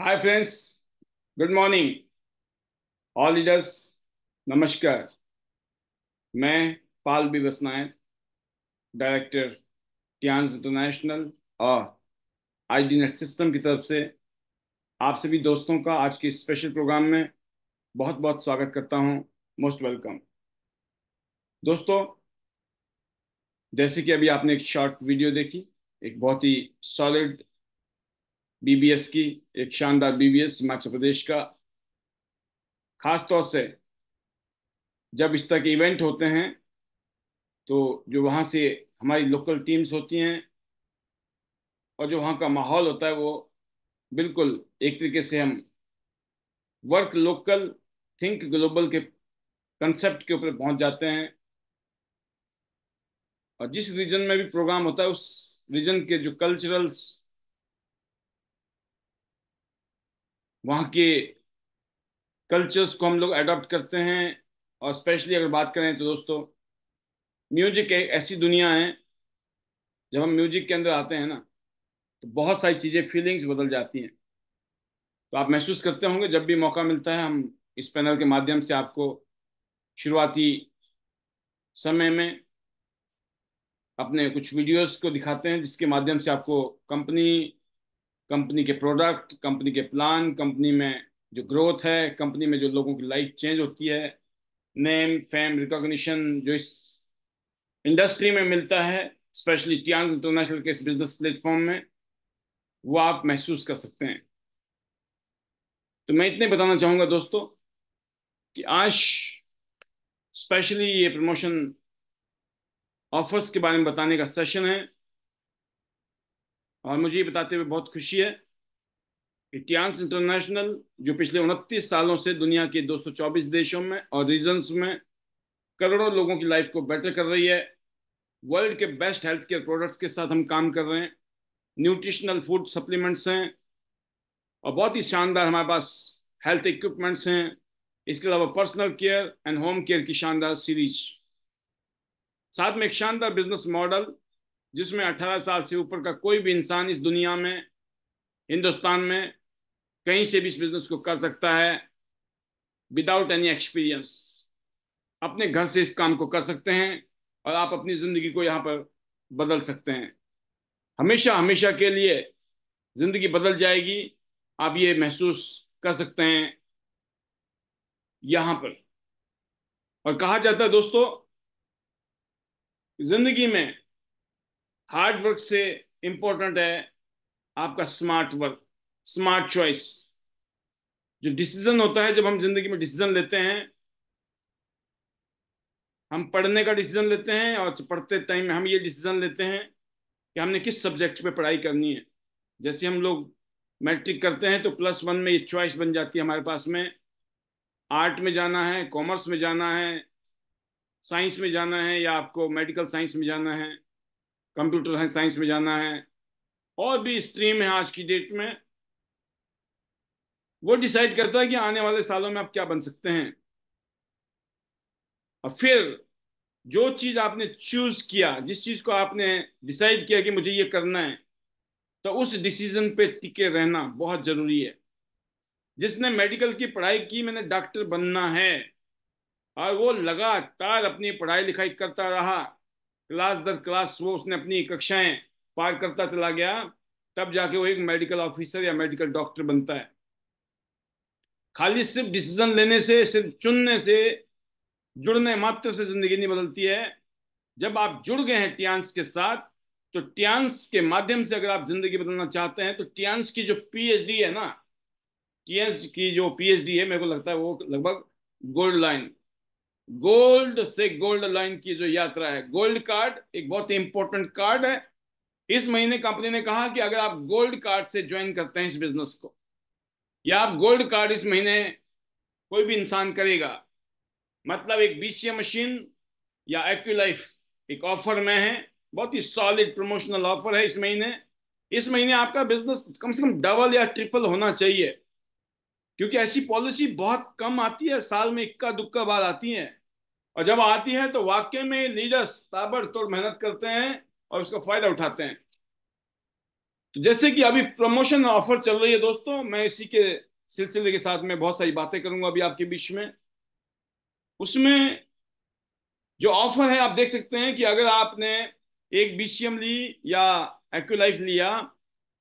हाय friends good morning all leaders नमस्कार मैं Pal B Basnayak director Tiens international और आई डी नेट सिस्टम की तरफ से आप सभी दोस्तों का आज के स्पेशल प्रोग्राम में बहुत बहुत स्वागत करता हूं मोस्ट वेलकम दोस्तों जैसे कि अभी आपने एक शॉर्ट वीडियो देखी एक बहुत ही सॉलिड बीबीएस की एक शानदार बीबीएस हिमाचल प्रदेश का खास तौर से जब इस तरह के इवेंट होते हैं तो जो वहाँ से हमारी लोकल टीम्स होती हैं और जो वहाँ का माहौल होता है वो बिल्कुल एक तरीके से हम वर्क लोकल थिंक ग्लोबल के कंसेप्ट के ऊपर पहुँच जाते हैं और जिस रीजन में भी प्रोग्राम होता है उस रीजन के जो कल्चरल्स वहाँ के कल्चर्स को हम लोग अडॉप्ट करते हैं और स्पेशली अगर बात करें तो दोस्तों म्यूजिक एक ऐसी दुनिया है जब हम म्यूजिक के अंदर आते हैं ना तो बहुत सारी चीज़ें फीलिंग्स बदल जाती हैं तो आप महसूस करते होंगे जब भी मौका मिलता है हम इस पैनल के माध्यम से आपको शुरुआती समय में अपने कुछ वीडियोस को दिखाते हैं जिसके माध्यम से आपको कंपनी कंपनी के प्रोडक्ट कंपनी के प्लान कंपनी में जो ग्रोथ है कंपनी में जो लोगों की लाइफ चेंज होती है नेम फेम रिकॉग्निशन जो इस इंडस्ट्री में मिलता है स्पेशली टियांग इंटरनेशनल के इस बिजनेस प्लेटफॉर्म में वो आप महसूस कर सकते हैं तो मैं इतने बताना चाहूँगा दोस्तों कि आज स्पेशली ये प्रमोशन ऑफर्स के बारे में बताने का सेशन है और मुझे ये बताते हुए बहुत खुशी है कि टियांस इंटरनेशनल जो पिछले उनतीस सालों से दुनिया के 224 देशों में और रीजन्स में करोड़ों लोगों की लाइफ को बेटर कर रही है वर्ल्ड के बेस्ट हेल्थ केयर प्रोडक्ट्स के साथ हम काम कर रहे हैं न्यूट्रिशनल फूड सप्लीमेंट्स हैं और बहुत ही शानदार हमारे पास हेल्थ इक्विपमेंट्स हैं इसके अलावा personal care and home care की शानदार सीरीज साथ में एक शानदार बिजनेस मॉडल जिसमें 18 साल से ऊपर का कोई भी इंसान इस दुनिया में हिंदुस्तान में कहीं से भी इस बिजनेस को कर सकता है विदाउट एनी एक्सपीरियंस अपने घर से इस काम को कर सकते हैं और आप अपनी ज़िंदगी को यहाँ पर बदल सकते हैं हमेशा हमेशा के लिए ज़िंदगी बदल जाएगी आप ये महसूस कर सकते हैं यहाँ पर और कहा जाता है दोस्तों ज़िंदगी में हार्ड वर्क से इम्पोर्टेंट है आपका स्मार्ट वर्क स्मार्ट चॉइस जो डिसीजन होता है जब हम जिंदगी में डिसीजन लेते हैं हम पढ़ने का डिसीजन लेते हैं और पढ़ते टाइम में हम ये डिसीजन लेते हैं कि हमने किस सब्जेक्ट पे पढ़ाई करनी है जैसे हम लोग मैट्रिक करते हैं तो प्लस वन में ये चॉइस बन जाती है हमारे पास में आर्ट में जाना है कॉमर्स में जाना है साइंस में जाना है या आपको मेडिकल साइंस में जाना है कंप्यूटर साइंस में जाना है और भी स्ट्रीम है आज की डेट में वो डिसाइड करता है कि आने वाले सालों में आप क्या बन सकते हैं और फिर जो चीज आपने चूज किया जिस चीज को आपने डिसाइड किया कि मुझे ये करना है तो उस डिसीजन पे टिके रहना बहुत जरूरी है जिसने मेडिकल की पढ़ाई की मैंने डॉक्टर बनना है और वो लगातार अपनी पढ़ाई लिखाई करता रहा क्लास दर क्लास वो उसने अपनी कक्षाएं पार करता चला गया तब जाके वो एक मेडिकल ऑफिसर या मेडिकल डॉक्टर बनता है खाली सिर्फ डिसीजन लेने से सिर्फ चुनने से जुड़ने मात्र से जिंदगी नहीं बदलती है जब आप जुड़ गए हैं टियांस के साथ तो टियांस के माध्यम से अगर आप जिंदगी बदलना चाहते हैं तो टियांस की जो पीएचडी है ना टियांस की जो पीएचडी है मेरे को लगता है वो लगभग गोल्ड लाइन गोल्ड से गोल्ड लाइन की जो यात्रा है गोल्ड कार्ड एक बहुत इंपॉर्टेंट कार्ड है इस महीने कंपनी ने कहा कि अगर आप गोल्ड कार्ड से ज्वाइन करते हैं इस बिजनेस को या आप गोल्ड कार्ड इस महीने कोई भी इंसान करेगा मतलब एक बीसीए मशीन या एक्यूलाइफ एक ऑफर में है बहुत ही सॉलिड प्रमोशनल ऑफर है इस महीने इस महीने आपका बिजनेस कम से कम डबल या ट्रिपल होना चाहिए क्योंकि ऐसी पॉलिसी बहुत कम आती है साल में इक्का दुक्का बार आती है और जब आती है तो वाक्य में लीडर्स ताबड़तोड़ मेहनत करते हैं और उसका फायदा उठाते हैं जैसे कि अभी प्रमोशन ऑफर चल रही है दोस्तों मैं इसी के सिलसिले के साथ में बहुत सारी बातें करूंगा अभी आपके बीच में उसमें जो ऑफर है आप देख सकते हैं कि अगर आपने एक बीसीएम ली या एक्यूलाइफ लिया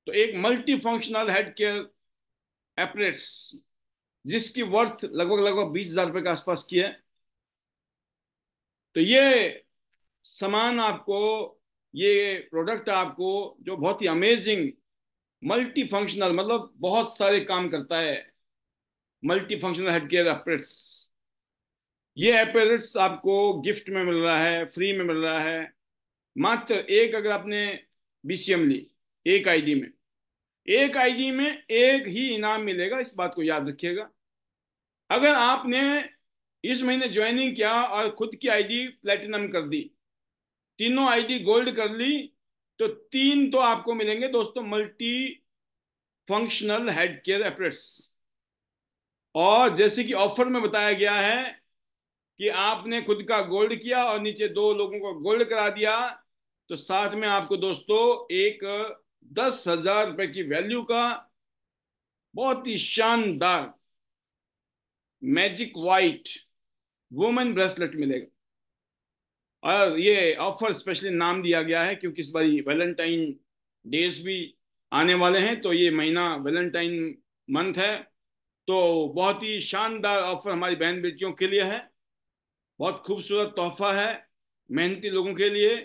तो एक multi functional head care apparatus जिसकी वर्थ लगभग लगभग बीस हजार रुपए के आसपास की है तो ये सामान आपको ये प्रोडक्ट आपको जो बहुत ही अमेजिंग मल्टी फंक्शनल मतलब बहुत सारे काम करता है multi functional head care apparatus ये अपरेट्स आपको गिफ्ट में मिल रहा है फ्री में मिल रहा है मात्र एक अगर आपने बीसीएम ली एक आईडी में एक आईडी में एक ही इनाम मिलेगा इस बात को याद रखिएगा अगर आपने इस महीने ज्वाइनिंग किया और खुद की आईडी प्लेटिनम कर दी तीनों आईडी गोल्ड कर ली तो तीन तो आपको मिलेंगे दोस्तों multi functional head care apparatus और जैसे कि ऑफर में बताया गया है कि आपने खुद का गोल्ड किया और नीचे दो लोगों को गोल्ड करा दिया तो साथ में आपको दोस्तों एक दस हजार रुपए की वैल्यू का बहुत ही शानदार मैजिक वाइट वुमेन ब्रेसलेट मिलेगा और ये ऑफर स्पेशली नाम दिया गया है क्योंकि इस बार वैलेंटाइन डेज भी आने वाले हैं तो ये महीना वैलेंटाइन मंथ है तो बहुत ही शानदार ऑफर हमारी बहन बेटियों के लिए है बहुत खूबसूरत तोहफा है मेहनती लोगों के लिए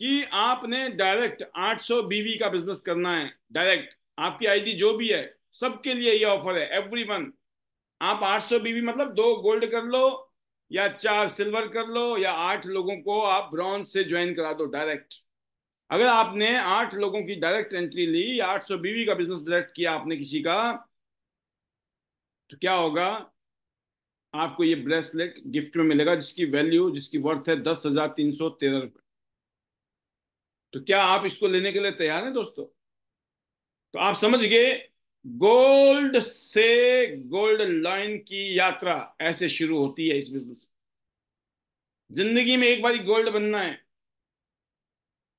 कि आपने डायरेक्ट 800 बीवी का बिजनेस करना है डायरेक्ट आपकी आईडी जो भी है सबके लिए ये ऑफर है एवरी आप 800 बीवी मतलब दो गोल्ड कर लो या चार सिल्वर कर लो या आठ लोगों को आप ब्रॉन्ज से ज्वाइन करा दो डायरेक्ट अगर आपने आठ लोगों की डायरेक्ट एंट्री ली या आठ सौ बीवी का बिजनेस डायरेक्ट किया आपने किसी का तो क्या होगा आपको ये ब्रेसलेट गिफ्ट में मिलेगा जिसकी वैल्यू जिसकी वर्थ है दस हजार तीन सौ तेरह रुपए तो क्या आप इसको लेने के लिए तैयार हैं दोस्तों तो आप समझ गए गोल्ड से गोल्ड लाइन की यात्रा ऐसे शुरू होती है इस बिजनेस में जिंदगी में एक बार गोल्ड बनना है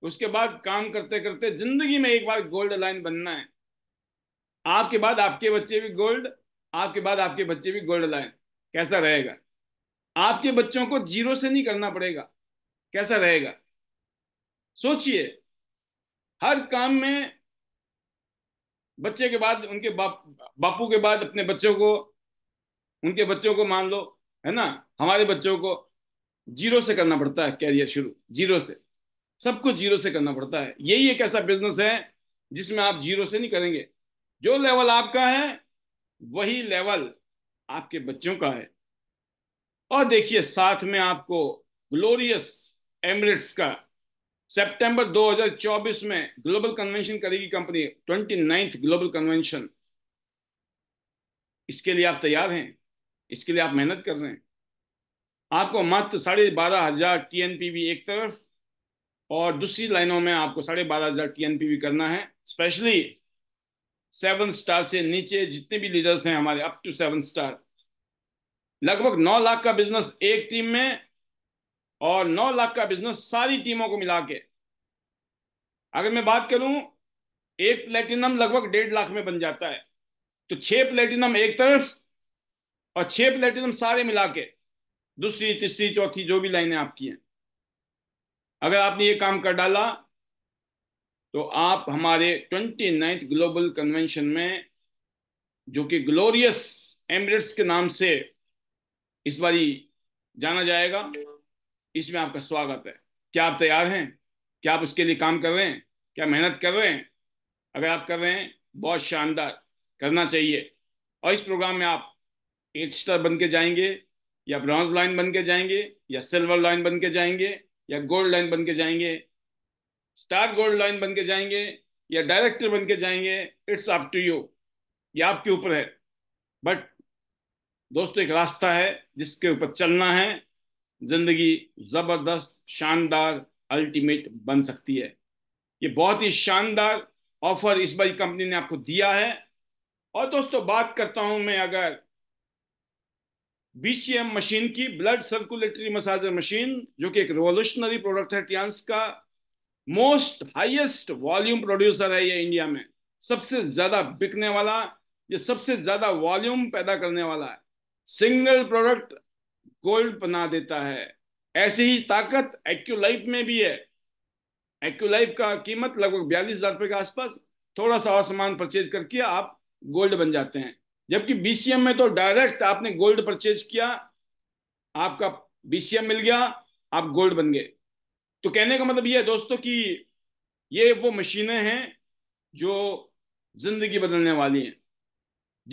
उसके बाद काम करते करते जिंदगी में एक बार गोल्ड लाइन बनना है आपके बाद आपके बच्चे भी गोल्ड आपके बाद आपके बच्चे भी गोल्ड लाइन कैसा रहेगा आपके बच्चों को जीरो से नहीं करना पड़ेगा कैसा रहेगा सोचिए हर काम में बच्चे के बाद उनके बाप बापू के बाद अपने बच्चों को उनके बच्चों को मान लो है ना हमारे बच्चों को जीरो से करना पड़ता है कैरियर शुरू जीरो से सब कुछ जीरो से करना पड़ता है यही एक ऐसा बिजनेस है जिसमें आप जीरो से नहीं करेंगे जो लेवल आपका है वही लेवल आपके बच्चों का है और देखिए साथ में आपको ग्लोरियस एमरेट्स का सितंबर 2024 में ग्लोबल कन्वेंशन करेगी company twenty ninth global convention इसके लिए आप तैयार हैं इसके लिए आप मेहनत कर रहे हैं आपको मात्र साढ़े बारह हजार टी एन पी एक तरफ और दूसरी लाइनों में आपको साढ़े बारह हजार टी एन पी करना है स्पेशली सेवन स्टार से नीचे जितने भी लीडर्स हैं हमारे अप टू सेवन स्टार लगभग नौ लाख का बिजनेस एक टीम में और 9 लाख का बिजनेस सारी टीमों को मिला के अगर मैं बात करूं एक प्लेटिनम लगभग डेढ़ लाख में बन जाता है तो छह प्लेटिनम एक तरफ और छह प्लेटिनम सारे मिला के दूसरी तीसरी चौथी जो भी लाइनें आपकी हैं अगर आपने ये काम कर डाला तो आप हमारे ट्वेंटी नाइन्थ ग्लोबल कन्वेंशन में जो कि ग्लोरियस एमरेट्स के नाम से इस बारी जाना जाएगा इसमें आपका स्वागत है क्या आप तैयार हैं क्या आप उसके लिए काम कर रहे हैं क्या मेहनत कर रहे हैं अगर आप कर रहे हैं बहुत शानदार करना चाहिए और इस प्रोग्राम में आप एट स्टार बन के जाएंगे या ब्रॉन्ज लाइन बन के जाएंगे या सिल्वर लाइन बन के जाएंगे या गोल्ड लाइन बन के जाएंगे स्टार गोल्ड लाइन बन के जाएंगे या डायरेक्टर बन के जाएंगे इट्स अप टू यू ये आपके ऊपर है बट दोस्तों एक रास्ता है जिसके ऊपर चलना है जिंदगी ज़बरदस्त शानदार अल्टीमेट बन सकती है ये बहुत ही शानदार ऑफर इस बार कंपनी ने आपको दिया है और दोस्तों बात करता हूं मैं अगर बी मशीन की ब्लड सर्कुलेटरी मसाजर मशीन जो कि एक रिवोल्यूशनरी प्रोडक्ट है टियांस का मोस्ट हाईएस्ट वॉल्यूम प्रोड्यूसर है ये इंडिया में सबसे ज्यादा बिकने वाला ये सबसे ज्यादा वॉल्यूम पैदा करने वाला है सिंगल प्रोडक्ट गोल्ड बना देता है ऐसी ही ताकत एक्यूलाइफ में भी है एक्यूलाइफ का कीमत लगभग बयालीस हजार रुपए के आसपास थोड़ा सा और सामान परचेज करके आप गोल्ड बन जाते हैं जबकि बीसीएम में तो डायरेक्ट आपने गोल्ड परचेज किया आपका बीसीएम मिल गया आप गोल्ड बन गए तो कहने का मतलब यह है दोस्तों कि ये वो मशीनें हैं जो जिंदगी बदलने वाली हैं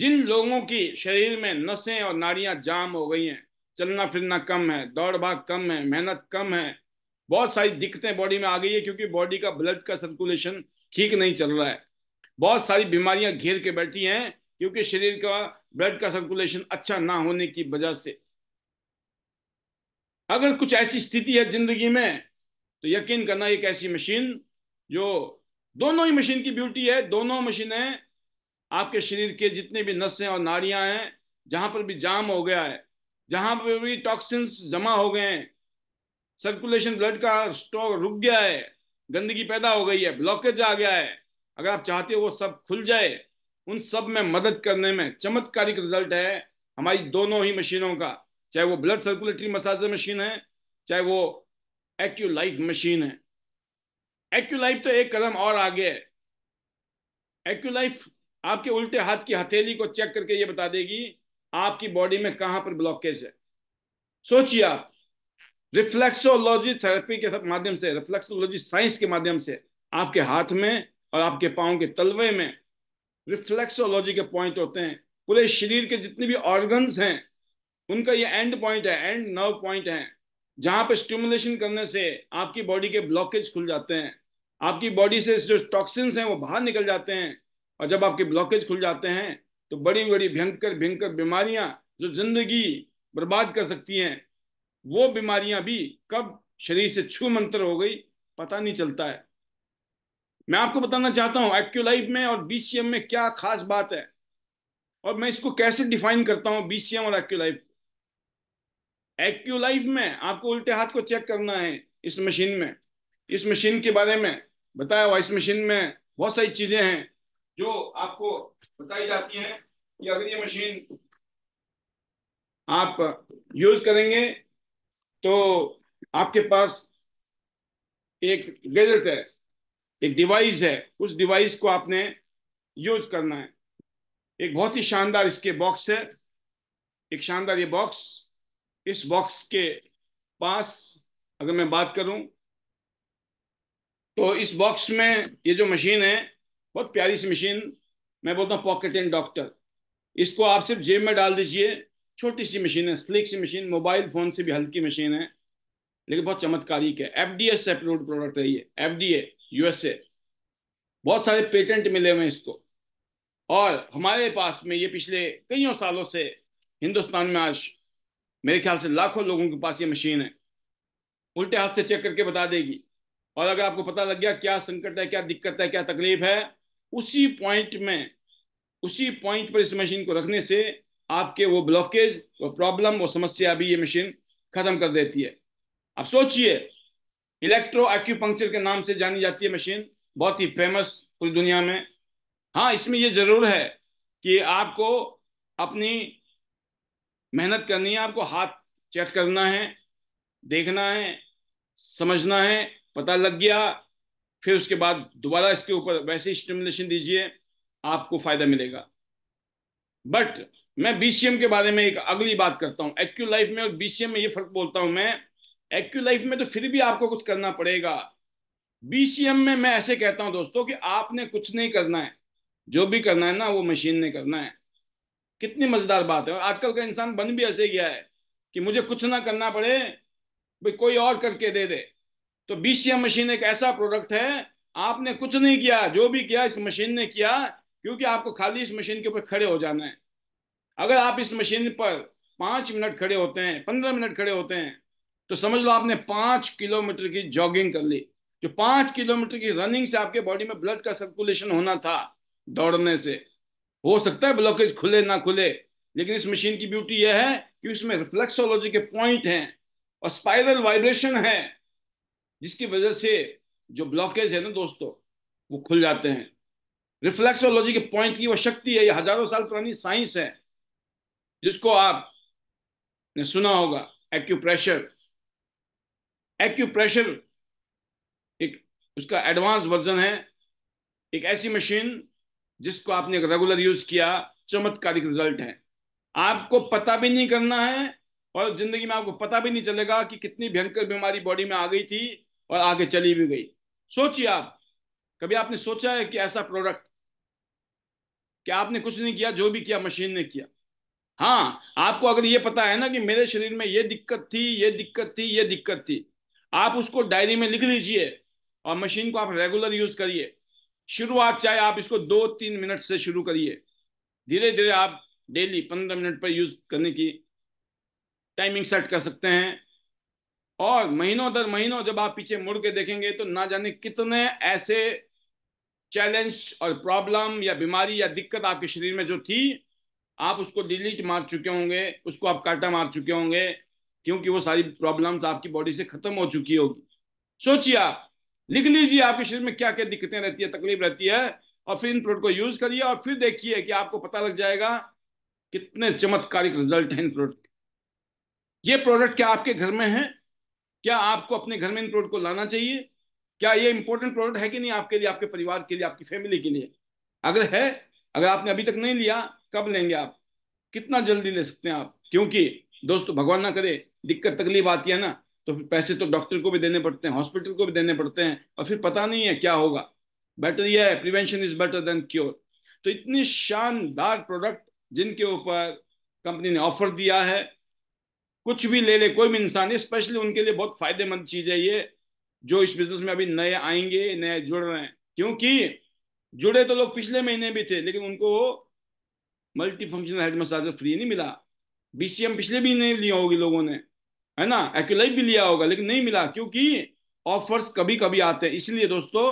जिन लोगों की शरीर में नसें और नाड़ियां जाम हो गई हैं चलना फिरना कम है दौड़ भाग कम है मेहनत कम है बहुत सारी दिक्कतें बॉडी में आ गई है क्योंकि बॉडी का ब्लड का सर्कुलेशन ठीक नहीं चल रहा है बहुत सारी बीमारियां घेर के बैठी हैं क्योंकि शरीर का ब्लड का सर्कुलेशन अच्छा ना होने की वजह से अगर कुछ ऐसी स्थिति है जिंदगी में तो यकीन करना एक ऐसी मशीन जो दोनों ही मशीन की ब्यूटी है दोनों मशीनें आपके शरीर के जितने भी नसें और नाड़ियां हैं जहां पर भी जाम हो गया है जहां पे भी टॉक्सिन्स जमा हो गए हैं सर्कुलेशन ब्लड का स्टॉक रुक गया है गंदगी पैदा हो गई है ब्लॉकेज आ गया है अगर आप चाहते हो वो सब खुल जाए उन सब में मदद करने में चमत्कारिक रिजल्ट है हमारी दोनों ही मशीनों का चाहे वो ब्लड सर्कुलेटरी मसाज मशीन है चाहे वो एक्यू लाइफ मशीन है एक्यू लाइफ तो एक कदम और आगे है एक्यू लाइफ आपके उल्टे हाथ की हथेली को चेक करके ये बता देगी आपकी बॉडी में कहां पर ब्लॉकेज है सोचिए आप रिफ्लेक्सोलॉजी थेरेपी के माध्यम से रिफ्लेक्सोलॉजी साइंस के माध्यम से आपके हाथ में और आपके पाँव के तलवे में रिफ्लेक्सोलॉजी के पॉइंट होते हैं पूरे शरीर के जितने भी ऑर्गन्स हैं उनका ये एंड पॉइंट है एंड नर्व पॉइंट है जहाँ पे स्टिमुलेशन करने से आपकी बॉडी के ब्लॉकेज खुल जाते हैं आपकी बॉडी से जो टॉक्सिन्स हैं वो बाहर निकल जाते हैं और जब आपके ब्लॉकेज खुल जाते हैं तो बड़ी बड़ी भयंकर भयंकर बीमारियां जो जिंदगी बर्बाद कर सकती हैं वो बीमारियां भी कब शरीर से छू मंत्र हो गई पता नहीं चलता है मैं आपको बताना चाहता हूं लाइफ में और बीसीएम में क्या खास बात है और मैं इसको कैसे डिफाइन करता हूं बीसीएम और लाइफ एक्यू लाइफ में आपको उल्टे हाथ को चेक करना है इस मशीन में इस मशीन के बारे में बताया हुआ इस मशीन में बहुत सारी चीजें हैं जो आपको बताई जाती है कि अगर ये मशीन आप यूज करेंगे तो आपके पास एक गैजेट है एक डिवाइस है उस डिवाइस को आपने यूज करना है एक बहुत ही शानदार इसके बॉक्स है एक शानदार ये बॉक्स इस बॉक्स के पास अगर मैं बात करूं तो इस बॉक्स में ये जो मशीन है बहुत प्यारी सी मशीन मैं बोलता हूँ पॉकेट एंड डॉक्टर इसको आप सिर्फ जेब में डाल दीजिए छोटी सी मशीन है स्लिक सी मशीन मोबाइल फ़ोन से भी हल्की मशीन है लेकिन बहुत चमत्कारी है एफ डी एस से प्रोडक्ट है ये एफ डी ए यूएसए बहुत सारे पेटेंट मिले हुए हैं इसको और हमारे पास में ये पिछले कईयों सालों से हिंदुस्तान में आज मेरे ख्याल से लाखों लोगों के पास ये मशीन है उल्टे हाथ से चेक करके बता देगी और अगर आपको पता लग गया क्या संकट है क्या दिक्कत है क्या तकलीफ है उसी पॉइंट में उसी पॉइंट पर इस मशीन को रखने से आपके वो ब्लॉकेज वो प्रॉब्लम वो समस्या भी ये मशीन खत्म कर देती है अब सोचिए इलेक्ट्रो एक्यूपंक्चर के नाम से जानी जाती है मशीन बहुत ही फेमस पूरी दुनिया में हाँ इसमें ये ज़रूर है कि आपको अपनी मेहनत करनी है आपको हाथ चेक करना है देखना है समझना है पता लग गया फिर उसके बाद दोबारा इसके ऊपर वैसे ही स्टिमुलेशन दीजिए आपको फायदा मिलेगा बट मैं बीसीएम के बारे में एक अगली बात करता हूँ एक्यू लाइफ में और बीसीएम में ये फर्क बोलता हूँ मैं एक्यू लाइफ में तो फिर भी आपको कुछ करना पड़ेगा बीसीएम में मैं ऐसे कहता हूँ दोस्तों कि आपने कुछ नहीं करना है जो भी करना है ना वो मशीन ने करना है कितनी मजेदार बात है और आजकल का इंसान बन भी ऐसे गया है कि मुझे कुछ ना करना पड़े भाई कोई और करके दे दे तो बीसीएम मशीन एक ऐसा प्रोडक्ट है आपने कुछ नहीं किया जो भी किया इस मशीन ने किया क्योंकि आपको खाली इस मशीन के ऊपर खड़े हो जाना है अगर आप इस मशीन पर पांच मिनट खड़े होते हैं पंद्रह मिनट खड़े होते हैं तो समझ लो आपने पांच किलोमीटर की जॉगिंग कर ली जो पांच किलोमीटर की रनिंग से आपके बॉडी में ब्लड का सर्कुलेशन होना था दौड़ने से हो सकता है ब्लॉकेज खुले ना खुले लेकिन इस मशीन की ब्यूटी यह है कि उसमें रिफ्लेक्सोलॉजी के पॉइंट हैं और स्पाइरल वाइब्रेशन है जिसकी वजह से जो ब्लॉकेज है ना दोस्तों वो खुल जाते हैं रिफ्लेक्सोलॉजी के पॉइंट की वो शक्ति है ये हजारों साल पुरानी साइंस है जिसको आप ने सुना होगा एक्यूप्रेशर एक्यूप्रेशर एक उसका एडवांस वर्जन है एक ऐसी मशीन जिसको आपने रेगुलर यूज किया चमत्कारिक रिजल्ट है आपको पता भी नहीं करना है और जिंदगी में आपको पता भी नहीं चलेगा कि कितनी भयंकर बीमारी बॉडी में आ गई थी और आगे चली भी गई सोचिए आप कभी आपने सोचा है कि ऐसा प्रोडक्ट कि आपने कुछ नहीं किया जो भी किया मशीन ने किया हाँ आपको अगर ये पता है ना कि मेरे शरीर में ये दिक्कत थी ये दिक्कत थी ये दिक्कत थी आप उसको डायरी में लिख लीजिए और मशीन को आप रेगुलर यूज करिए शुरुआत चाहे आप इसको दो तीन मिनट से शुरू करिए धीरे धीरे आप डेली पंद्रह मिनट पर यूज करने की टाइमिंग सेट कर सकते हैं और महीनों दर महीनों जब आप पीछे मुड़ के देखेंगे तो ना जाने कितने ऐसे चैलेंज और प्रॉब्लम या बीमारी या दिक्कत आपके शरीर में जो थी आप उसको डिलीट मार चुके होंगे उसको आप काटा मार चुके होंगे क्योंकि वो सारी प्रॉब्लम्स आपकी बॉडी से खत्म हो चुकी होगी सोचिए आप लिख लीजिए आपके शरीर में क्या क्या दिक्कतें रहती है तकलीफ रहती है और फिर इन प्रोडक्ट को यूज करिए और फिर देखिए कि आपको पता लग जाएगा कितने चमत्कारिक रिजल्ट हैं इन प्रोडक्ट ये प्रोडक्ट क्या आपके घर में है क्या आपको अपने घर में इन प्रोडक्ट को लाना चाहिए क्या ये इंपॉर्टेंट प्रोडक्ट है कि नहीं आपके लिए आपके परिवार के लिए आपकी फैमिली के लिए अगर है अगर आपने अभी तक नहीं लिया कब लेंगे आप कितना जल्दी ले सकते हैं आप क्योंकि दोस्तों भगवान ना करे दिक्कत तकलीफ आती है ना तो फिर पैसे तो डॉक्टर को भी देने पड़ते हैं हॉस्पिटल को भी देने पड़ते हैं और फिर पता नहीं है क्या होगा बेटर यह है prevention is better than cure तो इतनी शानदार प्रोडक्ट जिनके ऊपर कंपनी ने ऑफर दिया है कुछ भी ले ले कोई भी इंसान स्पेशली उनके लिए बहुत फायदेमंद चीज है ये जो इस बिजनेस में अभी नए आएंगे नए जुड़ रहे हैं क्योंकि जुड़े तो लोग पिछले महीने भी थे लेकिन उनको multi functional head massage free नहीं मिला बीसीएम पिछले भी नहीं लिया होगी लोगों ने है ना एक्यूलाइफ भी लिया होगा लेकिन नहीं मिला क्योंकि ऑफर्स कभी कभी आते हैं इसलिए दोस्तों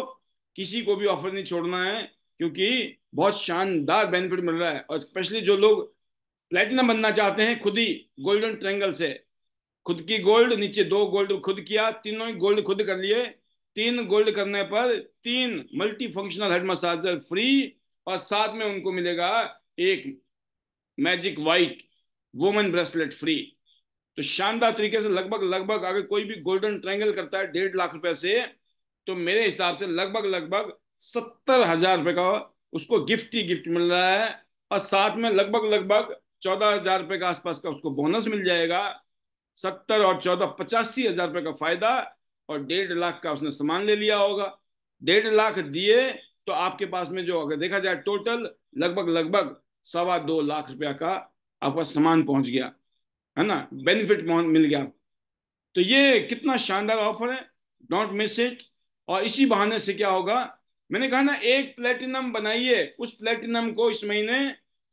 किसी को भी ऑफर नहीं छोड़ना है क्योंकि बहुत शानदार बेनिफिट मिल रहा है और स्पेशली जो लोग प्लेटिनम बनना चाहते हैं खुद ही गोल्डन ट्रेंगल से खुद की गोल्ड नीचे दो गोल्ड खुद किया तीनों ही गोल्ड खुद कर लिए तीन गोल्ड करने पर तीन multi functional head massager free और साथ में उनको मिलेगा एक magic white women bracelet free तो शानदार तरीके से लगभग लगभग अगर कोई भी गोल्डन ट्रायंगल करता है डेढ़ लाख रुपए से तो मेरे हिसाब से लगभग लगभग सत्तर हजार रुपए का उसको गिफ्ट ही गिफ्ट मिल रहा है और साथ में लगभग लगभग चौदह हजार रुपए के आसपास का उसको बोनस मिल जाएगा सत्तर और चौदह पचासी हजार रुपये का फायदा और डेढ़ लाख का उसने सामान ले लिया होगा डेढ़ लाख दिए तो आपके पास में जो अगर देखा जाए टोटल लगभग लगभग सवा दो लाख रुपया का आपका सामान पहुंच गया है ना बेनिफिट मिल गया तो ये कितना शानदार ऑफर है डोंट मिस इट और इसी बहाने से क्या होगा मैंने कहा ना एक प्लेटिनम बनाइए उस प्लेटिनम को इस महीने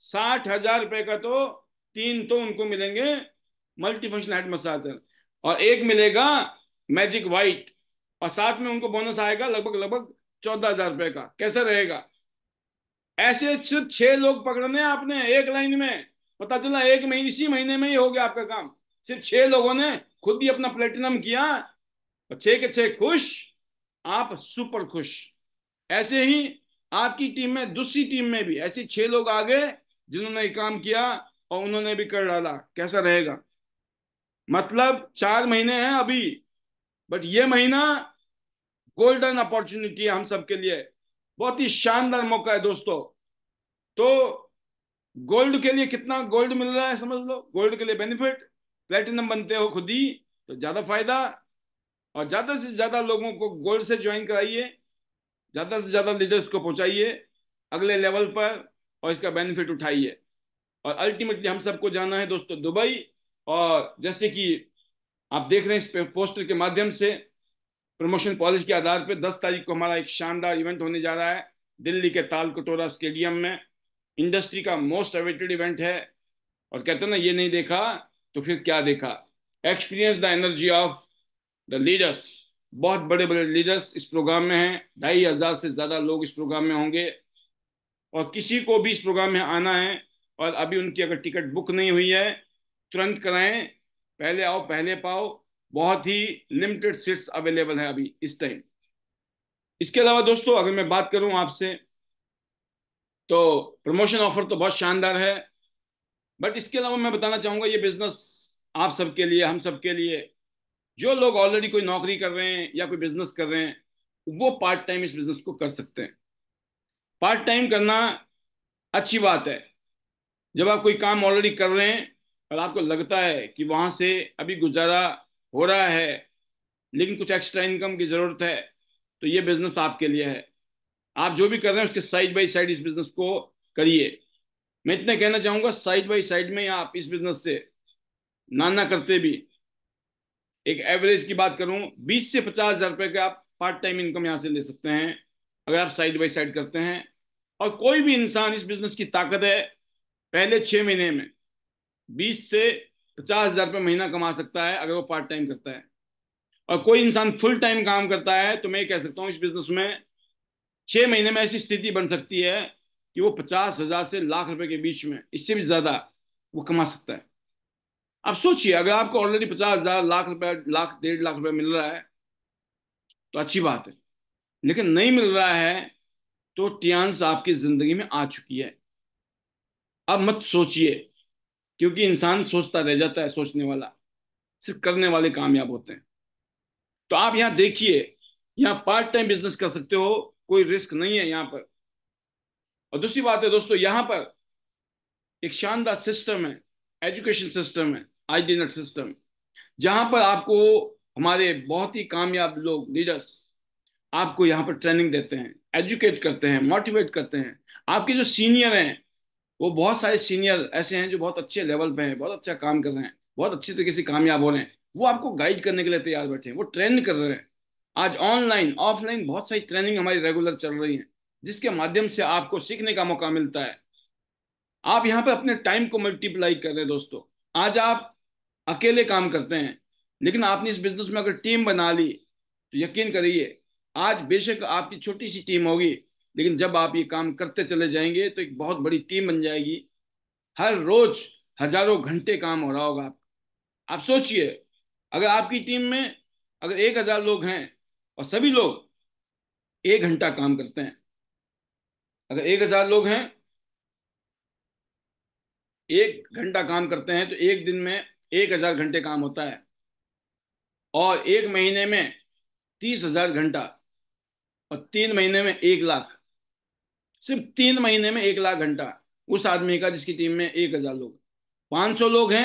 साठ हजार रुपए का तो तीन तो उनको मिलेंगे मल्टी फंक्शन हेड मसाजर और एक मिलेगा मैजिक वाइट और साथ में उनको बोनस आएगा लगभग लगभग चौदह हजार रुपए का कैसा रहेगा ऐसे सिर्फ छह लोग पकड़ने आपने एक लाइन में पता चला एक महीने इसी महीने में ही हो गया आपका काम सिर्फ छह लोगों ने खुद ही अपना प्लेटिनम किया और छह के छह खुश आप सुपर खुश ऐसे ही आपकी टीम में दूसरी टीम में भी ऐसे छह लोग आ गए जिन्होंने काम किया और उन्होंने भी कर डाला कैसा रहेगा मतलब चार महीने हैं अभी बट ये महीना गोल्डन अपॉर्चुनिटी है हम सबके लिए बहुत ही शानदार मौका है दोस्तों तो गोल्ड के लिए कितना गोल्ड मिल रहा है समझ लो गोल्ड के लिए बेनिफिट प्लेटिनम बनते हो खुद ही तो ज़्यादा फायदा और ज़्यादा से ज़्यादा लोगों को गोल्ड से ज्वाइन कराइए ज़्यादा से ज़्यादा लीडर्स को पहुंचाइए अगले लेवल पर और इसका बेनिफिट उठाइए और अल्टीमेटली हम सबको जाना है दोस्तों दुबई और जैसे कि आप देख रहे हैं इस पोस्टर के माध्यम से प्रमोशन पॉलिसी के आधार पर दस तारीख को हमारा एक शानदार इवेंट होने जा रहा है दिल्ली के ताल कटोरा स्टेडियम में इंडस्ट्री का मोस्ट अवेटेड इवेंट है और कहते हैं ना ये नहीं देखा तो फिर क्या देखा experience the energy of the leaders बहुत बड़े बड़े लीडर्स इस प्रोग्राम में हैं ढाई हज़ार से ज़्यादा लोग इस प्रोग्राम में होंगे और किसी को भी इस प्रोग्राम में आना है और अभी उनकी अगर टिकट बुक नहीं हुई है तुरंत कराएं पहले आओ पहले पाओ बहुत ही लिमिटेड सीट्स अवेलेबल है अभी इस टाइम इसके अलावा दोस्तों अगर मैं बात करूं आपसे तो प्रमोशन ऑफर तो बहुत शानदार है बट इसके अलावा मैं बताना चाहूँगा ये बिजनेस आप सबके लिए हम सबके लिए जो लोग ऑलरेडी कोई नौकरी कर रहे हैं या कोई बिजनेस कर रहे हैं वो पार्ट टाइम इस बिजनेस को कर सकते हैं पार्ट टाइम करना अच्छी बात है जब आप कोई काम ऑलरेडी कर रहे हैं और आपको लगता है कि वहाँ से अभी गुजारा हो रहा है लेकिन कुछ एक्स्ट्रा इनकम की ज़रूरत है तो ये बिज़नेस आपके लिए है आप जो भी कर रहे हैं उसके साइड बाई साइड इस बिज़नेस को करिए मैं इतना कहना चाहूँगा साइड बाई साइड में आप इस बिज़नेस से नाना करते भी एक एवरेज की बात करूँ बीस से पचास हज़ार रुपये का आप पार्ट टाइम इनकम यहाँ से ले सकते हैं अगर आप साइड बाई साइड करते हैं और कोई भी इंसान इस बिजनेस की ताकत है पहले छः महीने में बीस से पचास हज़ार रुपये महीना कमा सकता है अगर वो पार्ट टाइम करता है और कोई इंसान फुल टाइम काम करता है तो मैं कह सकता हूँ इस बिजनेस में छः महीने में ऐसी स्थिति बन सकती है कि वो पचास हज़ार से लाख रुपए के बीच में इससे भी ज़्यादा वो कमा सकता है आप सोचिए अगर आपको ऑलरेडी पचास हज़ार लाख रुपए लाख डेढ़ लाख रुपए मिल रहा है तो अच्छी बात है लेकिन नहीं मिल रहा है तो टियांस आपकी जिंदगी में आ चुकी है अब मत सोचिए क्योंकि इंसान सोचता रह जाता है सोचने वाला सिर्फ करने वाले कामयाब होते हैं तो आप यहाँ देखिए यहाँ पार्ट टाइम बिजनेस कर सकते हो कोई रिस्क नहीं है यहाँ पर और दूसरी बात है दोस्तों यहाँ पर एक शानदार सिस्टम है एजुकेशन सिस्टम है आई डी नेट सिस्टम जहाँ पर आपको हमारे बहुत ही कामयाब लोग लीडर्स आपको यहाँ पर ट्रेनिंग देते हैं एजुकेट करते हैं मोटिवेट करते हैं आपके जो सीनियर हैं वो बहुत सारे सीनियर ऐसे हैं जो बहुत अच्छे लेवल पे हैं बहुत अच्छा काम कर रहे हैं बहुत अच्छे तरीके से कामयाब हो रहे हैं वो आपको गाइड करने के लिए तैयार बैठे हैं वो ट्रेन कर रहे हैं आज ऑनलाइन ऑफलाइन बहुत सारी ट्रेनिंग हमारी रेगुलर चल रही है जिसके माध्यम से आपको सीखने का मौका मिलता है आप यहाँ पर अपने टाइम को मल्टीप्लाई कर रहे हैं दोस्तों आज आप अकेले काम करते हैं लेकिन आपने इस बिजनेस में अगर टीम बना ली तो यकीन करिए आज बेशक आपकी छोटी सी टीम होगी लेकिन जब आप ये काम करते चले जाएंगे तो एक बहुत बड़ी टीम बन जाएगी हर रोज हजारों घंटे काम हो रहा होगा आपका आप सोचिए अगर आपकी टीम में अगर एक हजार लोग हैं और सभी लोग एक घंटा काम करते हैं अगर एक हजार लोग हैं एक घंटा काम करते हैं तो एक दिन में एक हजार घंटे काम होता है और एक महीने में तीस हजार घंटा और तीन महीने में एक लाख सिर्फ तीन महीने में एक लाख घंटा उस आदमी का जिसकी टीम में एक हजार लोग पांच सौ लोग हैं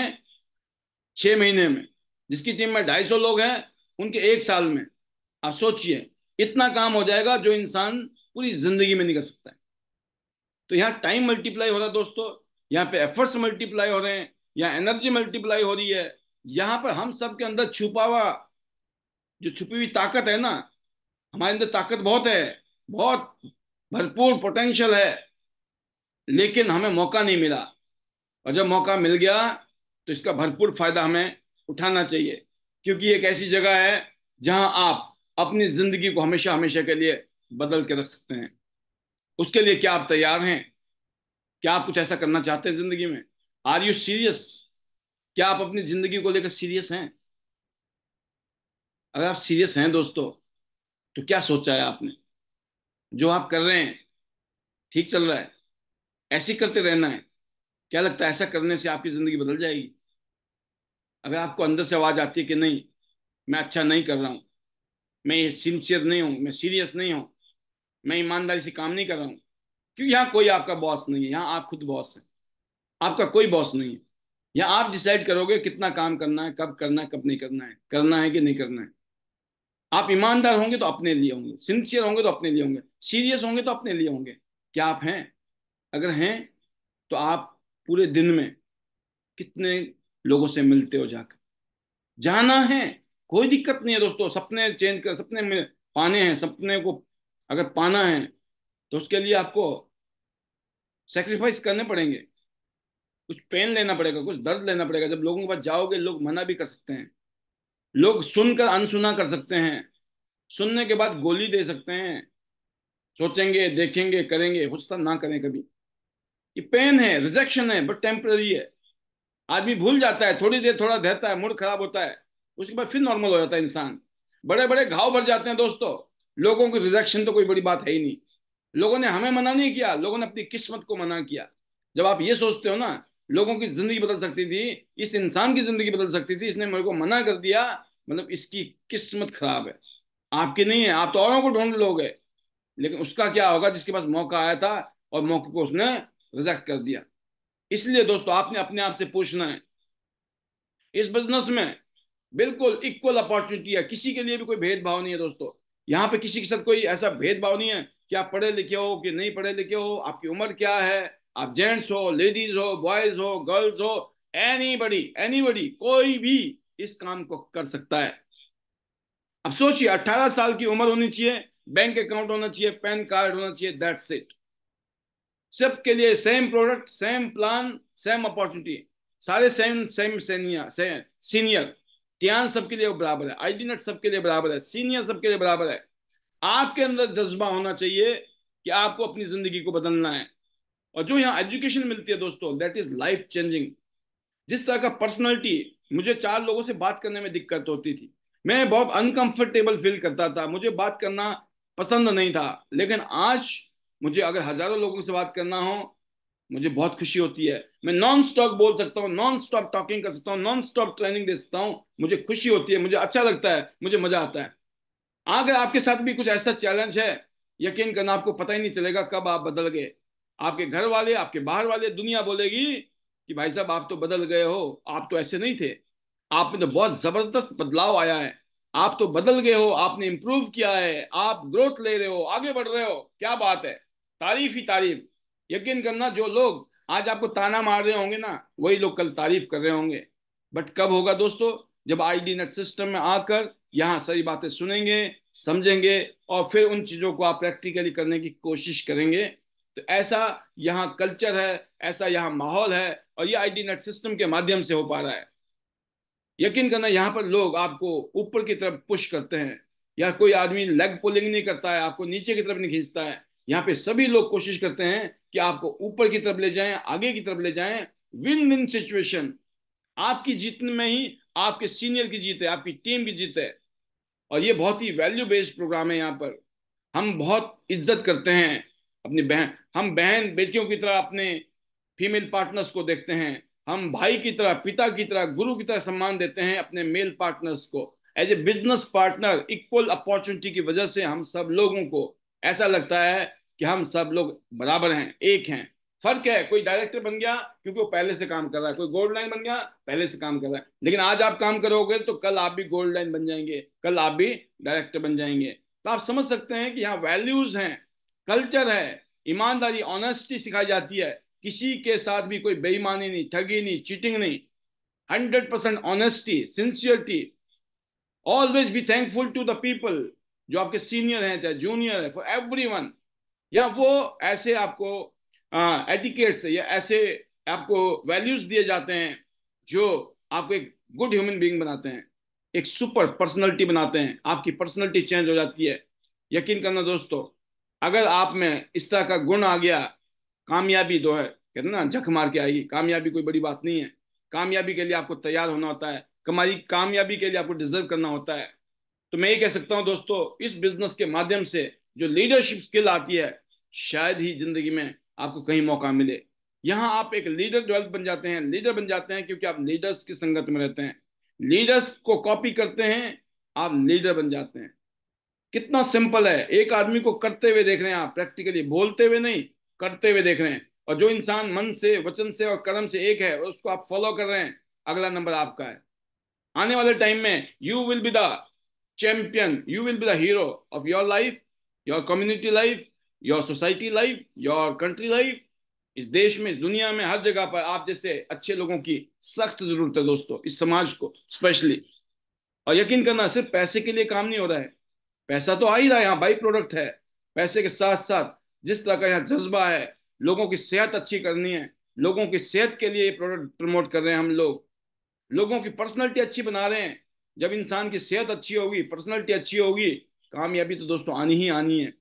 छह महीने में जिसकी टीम में ढाई सौ लोग हैं उनके एक साल में आप सोचिए इतना काम हो जाएगा जो इंसान पूरी जिंदगी में नहीं कर सकता है तो यहाँ टाइम मल्टीप्लाई हो रहा है दोस्तों यहाँ पे एफर्ट्स मल्टीप्लाई हो रहे हैं यहाँ एनर्जी मल्टीप्लाई हो रही है यहाँ पर हम सब के अंदर छुपा हुआ जो छुपी हुई ताकत है ना हमारे अंदर ताकत बहुत है बहुत भरपूर पोटेंशियल है लेकिन हमें मौका नहीं मिला और जब मौका मिल गया तो इसका भरपूर फायदा हमें उठाना चाहिए क्योंकि एक ऐसी जगह है जहां आप अपनी जिंदगी को हमेशा हमेशा के लिए बदल के रख सकते हैं उसके लिए क्या आप तैयार हैं क्या आप कुछ ऐसा करना चाहते हैं जिंदगी में आर यू सीरियस क्या आप अपनी जिंदगी को लेकर सीरियस हैं अगर आप सीरियस हैं दोस्तों तो क्या सोचा है आपने जो आप कर रहे हैं ठीक चल रहा है ऐसे करते रहना है क्या लगता है ऐसा करने से आपकी ज़िंदगी बदल जाएगी अगर आपको अंदर से आवाज़ आती है कि नहीं मैं अच्छा नहीं कर रहा हूँ मैं सिंसियर नहीं हूँ मैं सीरियस नहीं हूँ मैं ईमानदारी से काम नहीं कर रहा हूँ क्योंकि यहाँ कोई आपका बॉस नहीं है यहाँ आप खुद बॉस हैं आपका कोई बॉस नहीं है यहां आप डिसाइड करोगे कितना काम करना है कब करना है कब नहीं करना है करना है कि नहीं करना है आप ईमानदार होंगे तो अपने लिए होंगे सिंसियर होंगे तो अपने लिए होंगे सीरियस होंगे तो अपने लिए होंगे क्या आप हैं अगर हैं तो आप पूरे दिन में कितने लोगों से मिलते हो जाकर जाना है कोई दिक्कत नहीं है दोस्तों सपने चेंज कर सपने में पाने हैं सपने को अगर पाना है तो उसके लिए आपको सेक्रीफाइस करने पड़ेंगे कुछ पेन लेना पड़ेगा कुछ दर्द लेना पड़ेगा जब लोगों के पास जाओगे लोग मना भी कर सकते हैं लोग सुनकर अनसुना कर सकते हैं सुनने के बाद गोली दे सकते हैं सोचेंगे देखेंगे करेंगे हुस्ता ना करें कभी ये पेन है रिजेक्शन है बट टेम्पररी है आदमी भूल जाता है थोड़ी देर थोड़ा देहता है मूड खराब होता है उसके बाद फिर नॉर्मल हो जाता है इंसान बड़े बड़े घाव भर जाते हैं दोस्तों लोगों की रिजेक्शन तो कोई बड़ी बात है ही नहीं लोगों ने हमें मना नहीं किया लोगों ने अपनी किस्मत को मना किया जब आप ये सोचते हो ना लोगों की जिंदगी बदल सकती थी इस इंसान की जिंदगी बदल सकती थी इसने मेरे को मना कर दिया मतलब इसकी किस्मत खराब है आपकी नहीं है आप तो औरों को ढूंढ लोगे लेकिन उसका क्या होगा जिसके पास मौका आया था और मौके को उसने रिजेक्ट कर दिया इसलिए दोस्तों आपने अपने आप से पूछना है इस बिजनेस में बिल्कुल इक्वल अपॉर्चुनिटी है किसी के लिए भी कोई भेदभाव नहीं है दोस्तों यहाँ पे किसी के साथ कोई ऐसा भेदभाव नहीं है कि आप पढ़े लिखे हो कि नहीं पढ़े लिखे हो आपकी उम्र क्या है आप जेंट्स हो लेडीज हो बॉयज हो गर्ल्स हो एनी एनीबडी कोई भी इस काम को कर सकता है अब सोचिए 18 साल की उम्र होनी चाहिए बैंक अकाउंट होना चाहिए पैन कार्ड होना चाहिए दैट्स इट सबके लिए same product same plan same opportunity सारे सेम सेम सीनियर से, सीनियर टियान सबके लिए बराबर है आई नेट सबके लिए बराबर है सीनियर सबके लिए बराबर है आपके अंदर जज्बा होना चाहिए कि आपको अपनी जिंदगी को बदलना है और जो यहाँ एजुकेशन मिलती है दोस्तों दैट इज लाइफ चेंजिंग जिस तरह का पर्सनैलिटी मुझे चार लोगों से बात करने में दिक्कत होती थी मैं बहुत अनकंफर्टेबल फील करता था मुझे बात करना पसंद नहीं था लेकिन आज मुझे अगर हजारों लोगों से बात करना हो मुझे बहुत खुशी होती है मैं नॉन स्टॉप बोल सकता हूँ नॉन स्टॉप टॉकिंग कर सकता हूँ नॉन स्टॉप ट्रेनिंग दे सकता हूँ मुझे खुशी होती है मुझे अच्छा लगता है मुझे मजा आता है अगर आपके साथ भी कुछ ऐसा चैलेंज है यकीन करना आपको पता ही नहीं चलेगा कब आप बदल गए आपके घर वाले आपके बाहर वाले दुनिया बोलेगी कि भाई साहब आप तो बदल गए हो आप तो ऐसे नहीं थे आप में तो बहुत जबरदस्त बदलाव आया है आप तो बदल गए हो आपने इम्प्रूव किया है आप ग्रोथ ले रहे हो आगे बढ़ रहे हो क्या बात है तारीफ ही तारीफ यकीन करना जो लोग आज आपको ताना मार रहे होंगे ना वही लोग कल तारीफ कर रहे होंगे बट कब होगा दोस्तों जब आईडी नेट सिस्टम में आकर यहाँ सारी बातें सुनेंगे समझेंगे और फिर उन चीज़ों को आप प्रैक्टिकली करने की कोशिश करेंगे तो ऐसा यहाँ कल्चर है ऐसा यहाँ माहौल है और ये आई नेट सिस्टम के माध्यम से हो पा रहा है यकीन करना यहाँ पर लोग आपको ऊपर की तरफ पुश करते हैं या कोई आदमी लेग पुलिंग नहीं करता है आपको नीचे की तरफ नहीं खींचता है यहाँ पे सभी लोग कोशिश करते हैं कि आपको ऊपर की तरफ ले जाएं आगे की तरफ ले जाएं विन विन सिचुएशन आपकी जीतने में ही आपके सीनियर की जीत है आपकी टीम की जीत है और ये बहुत ही वैल्यू बेस्ड प्रोग्राम है यहाँ पर हम बहुत इज्जत करते हैं अपनी बहन हम बहन बेटियों की तरह अपने फीमेल पार्टनर्स को देखते हैं हम भाई की तरह पिता की तरह गुरु की तरह सम्मान देते हैं अपने मेल पार्टनर्स को as a business partner equal opportunity की वजह से हम सब लोगों को ऐसा लगता है कि हम सब लोग बराबर हैं एक हैं फर्क है कोई डायरेक्टर बन गया क्योंकि वो पहले से काम कर रहा है कोई गोल्ड लाइन बन गया पहले से काम कर रहा है लेकिन आज आप काम करोगे तो कल आप भी गोल्ड लाइन बन जाएंगे कल आप भी डायरेक्टर बन जाएंगे तो आप समझ सकते हैं कि यहाँ वैल्यूज हैं कल्चर है ईमानदारी ऑनेस्टी सिखाई जाती है किसी के साथ भी कोई बेईमानी नहीं ठगी नहीं चीटिंग नहीं hundred percent honesty sincerity always be thankful to the people जो आपके सीनियर हैं चाहे जूनियर है फॉर एवरी वन या वो ऐसे आपको एटिकेट्स या ऐसे आपको वैल्यूज दिए जाते हैं जो आपको एक गुड ह्यूमन बींग बनाते हैं एक सुपर पर्सनैलिटी बनाते हैं आपकी पर्सनैलिटी चेंज हो जाती है यकीन करना दोस्तों अगर आप में इस तरह का गुण आ गया कामयाबी दो तो है कहते ना झक मार के आएगी कामयाबी कोई बड़ी बात नहीं है कामयाबी के लिए आपको तैयार होना होता है कमाई कामयाबी के लिए आपको डिजर्व करना होता है तो मैं ये कह सकता हूँ दोस्तों इस बिजनेस के माध्यम से जो लीडरशिप स्किल आती है शायद ही जिंदगी में आपको कहीं मौका मिले यहाँ आप एक लीडर डेवलप बन जाते हैं लीडर बन जाते हैं क्योंकि आप लीडर्स की संगत में रहते हैं लीडर्स को कॉपी करते हैं आप लीडर बन जाते हैं कितना सिंपल है एक आदमी को करते हुए देख रहे हैं आप प्रैक्टिकली बोलते हुए नहीं करते हुए देख रहे हैं और जो इंसान मन से वचन से और कर्म से एक है उसको आप फॉलो कर रहे हैं अगला नंबर आपका है आने वाले टाइम में you will be the champion you will be the hero of your life your community life your society life your country life इस देश में दुनिया में हर जगह पर आप जैसे अच्छे लोगों की सख्त जरूरत है दोस्तों इस समाज को स्पेशली और यकीन करना सिर्फ पैसे के लिए काम नहीं हो रहा है पैसा तो आ ही रहा है यहाँ बाई प्रोडक्ट है पैसे के साथ साथ जिस तरह का यहाँ जज्बा है लोगों की सेहत अच्छी करनी है लोगों की सेहत के लिए ये प्रोडक्ट प्रमोट कर रहे हैं हम लोग लोगों की पर्सनैलिटी अच्छी बना रहे हैं जब इंसान की सेहत अच्छी होगी पर्सनैलिटी अच्छी होगी कामयाबी तो दोस्तों आनी ही आनी है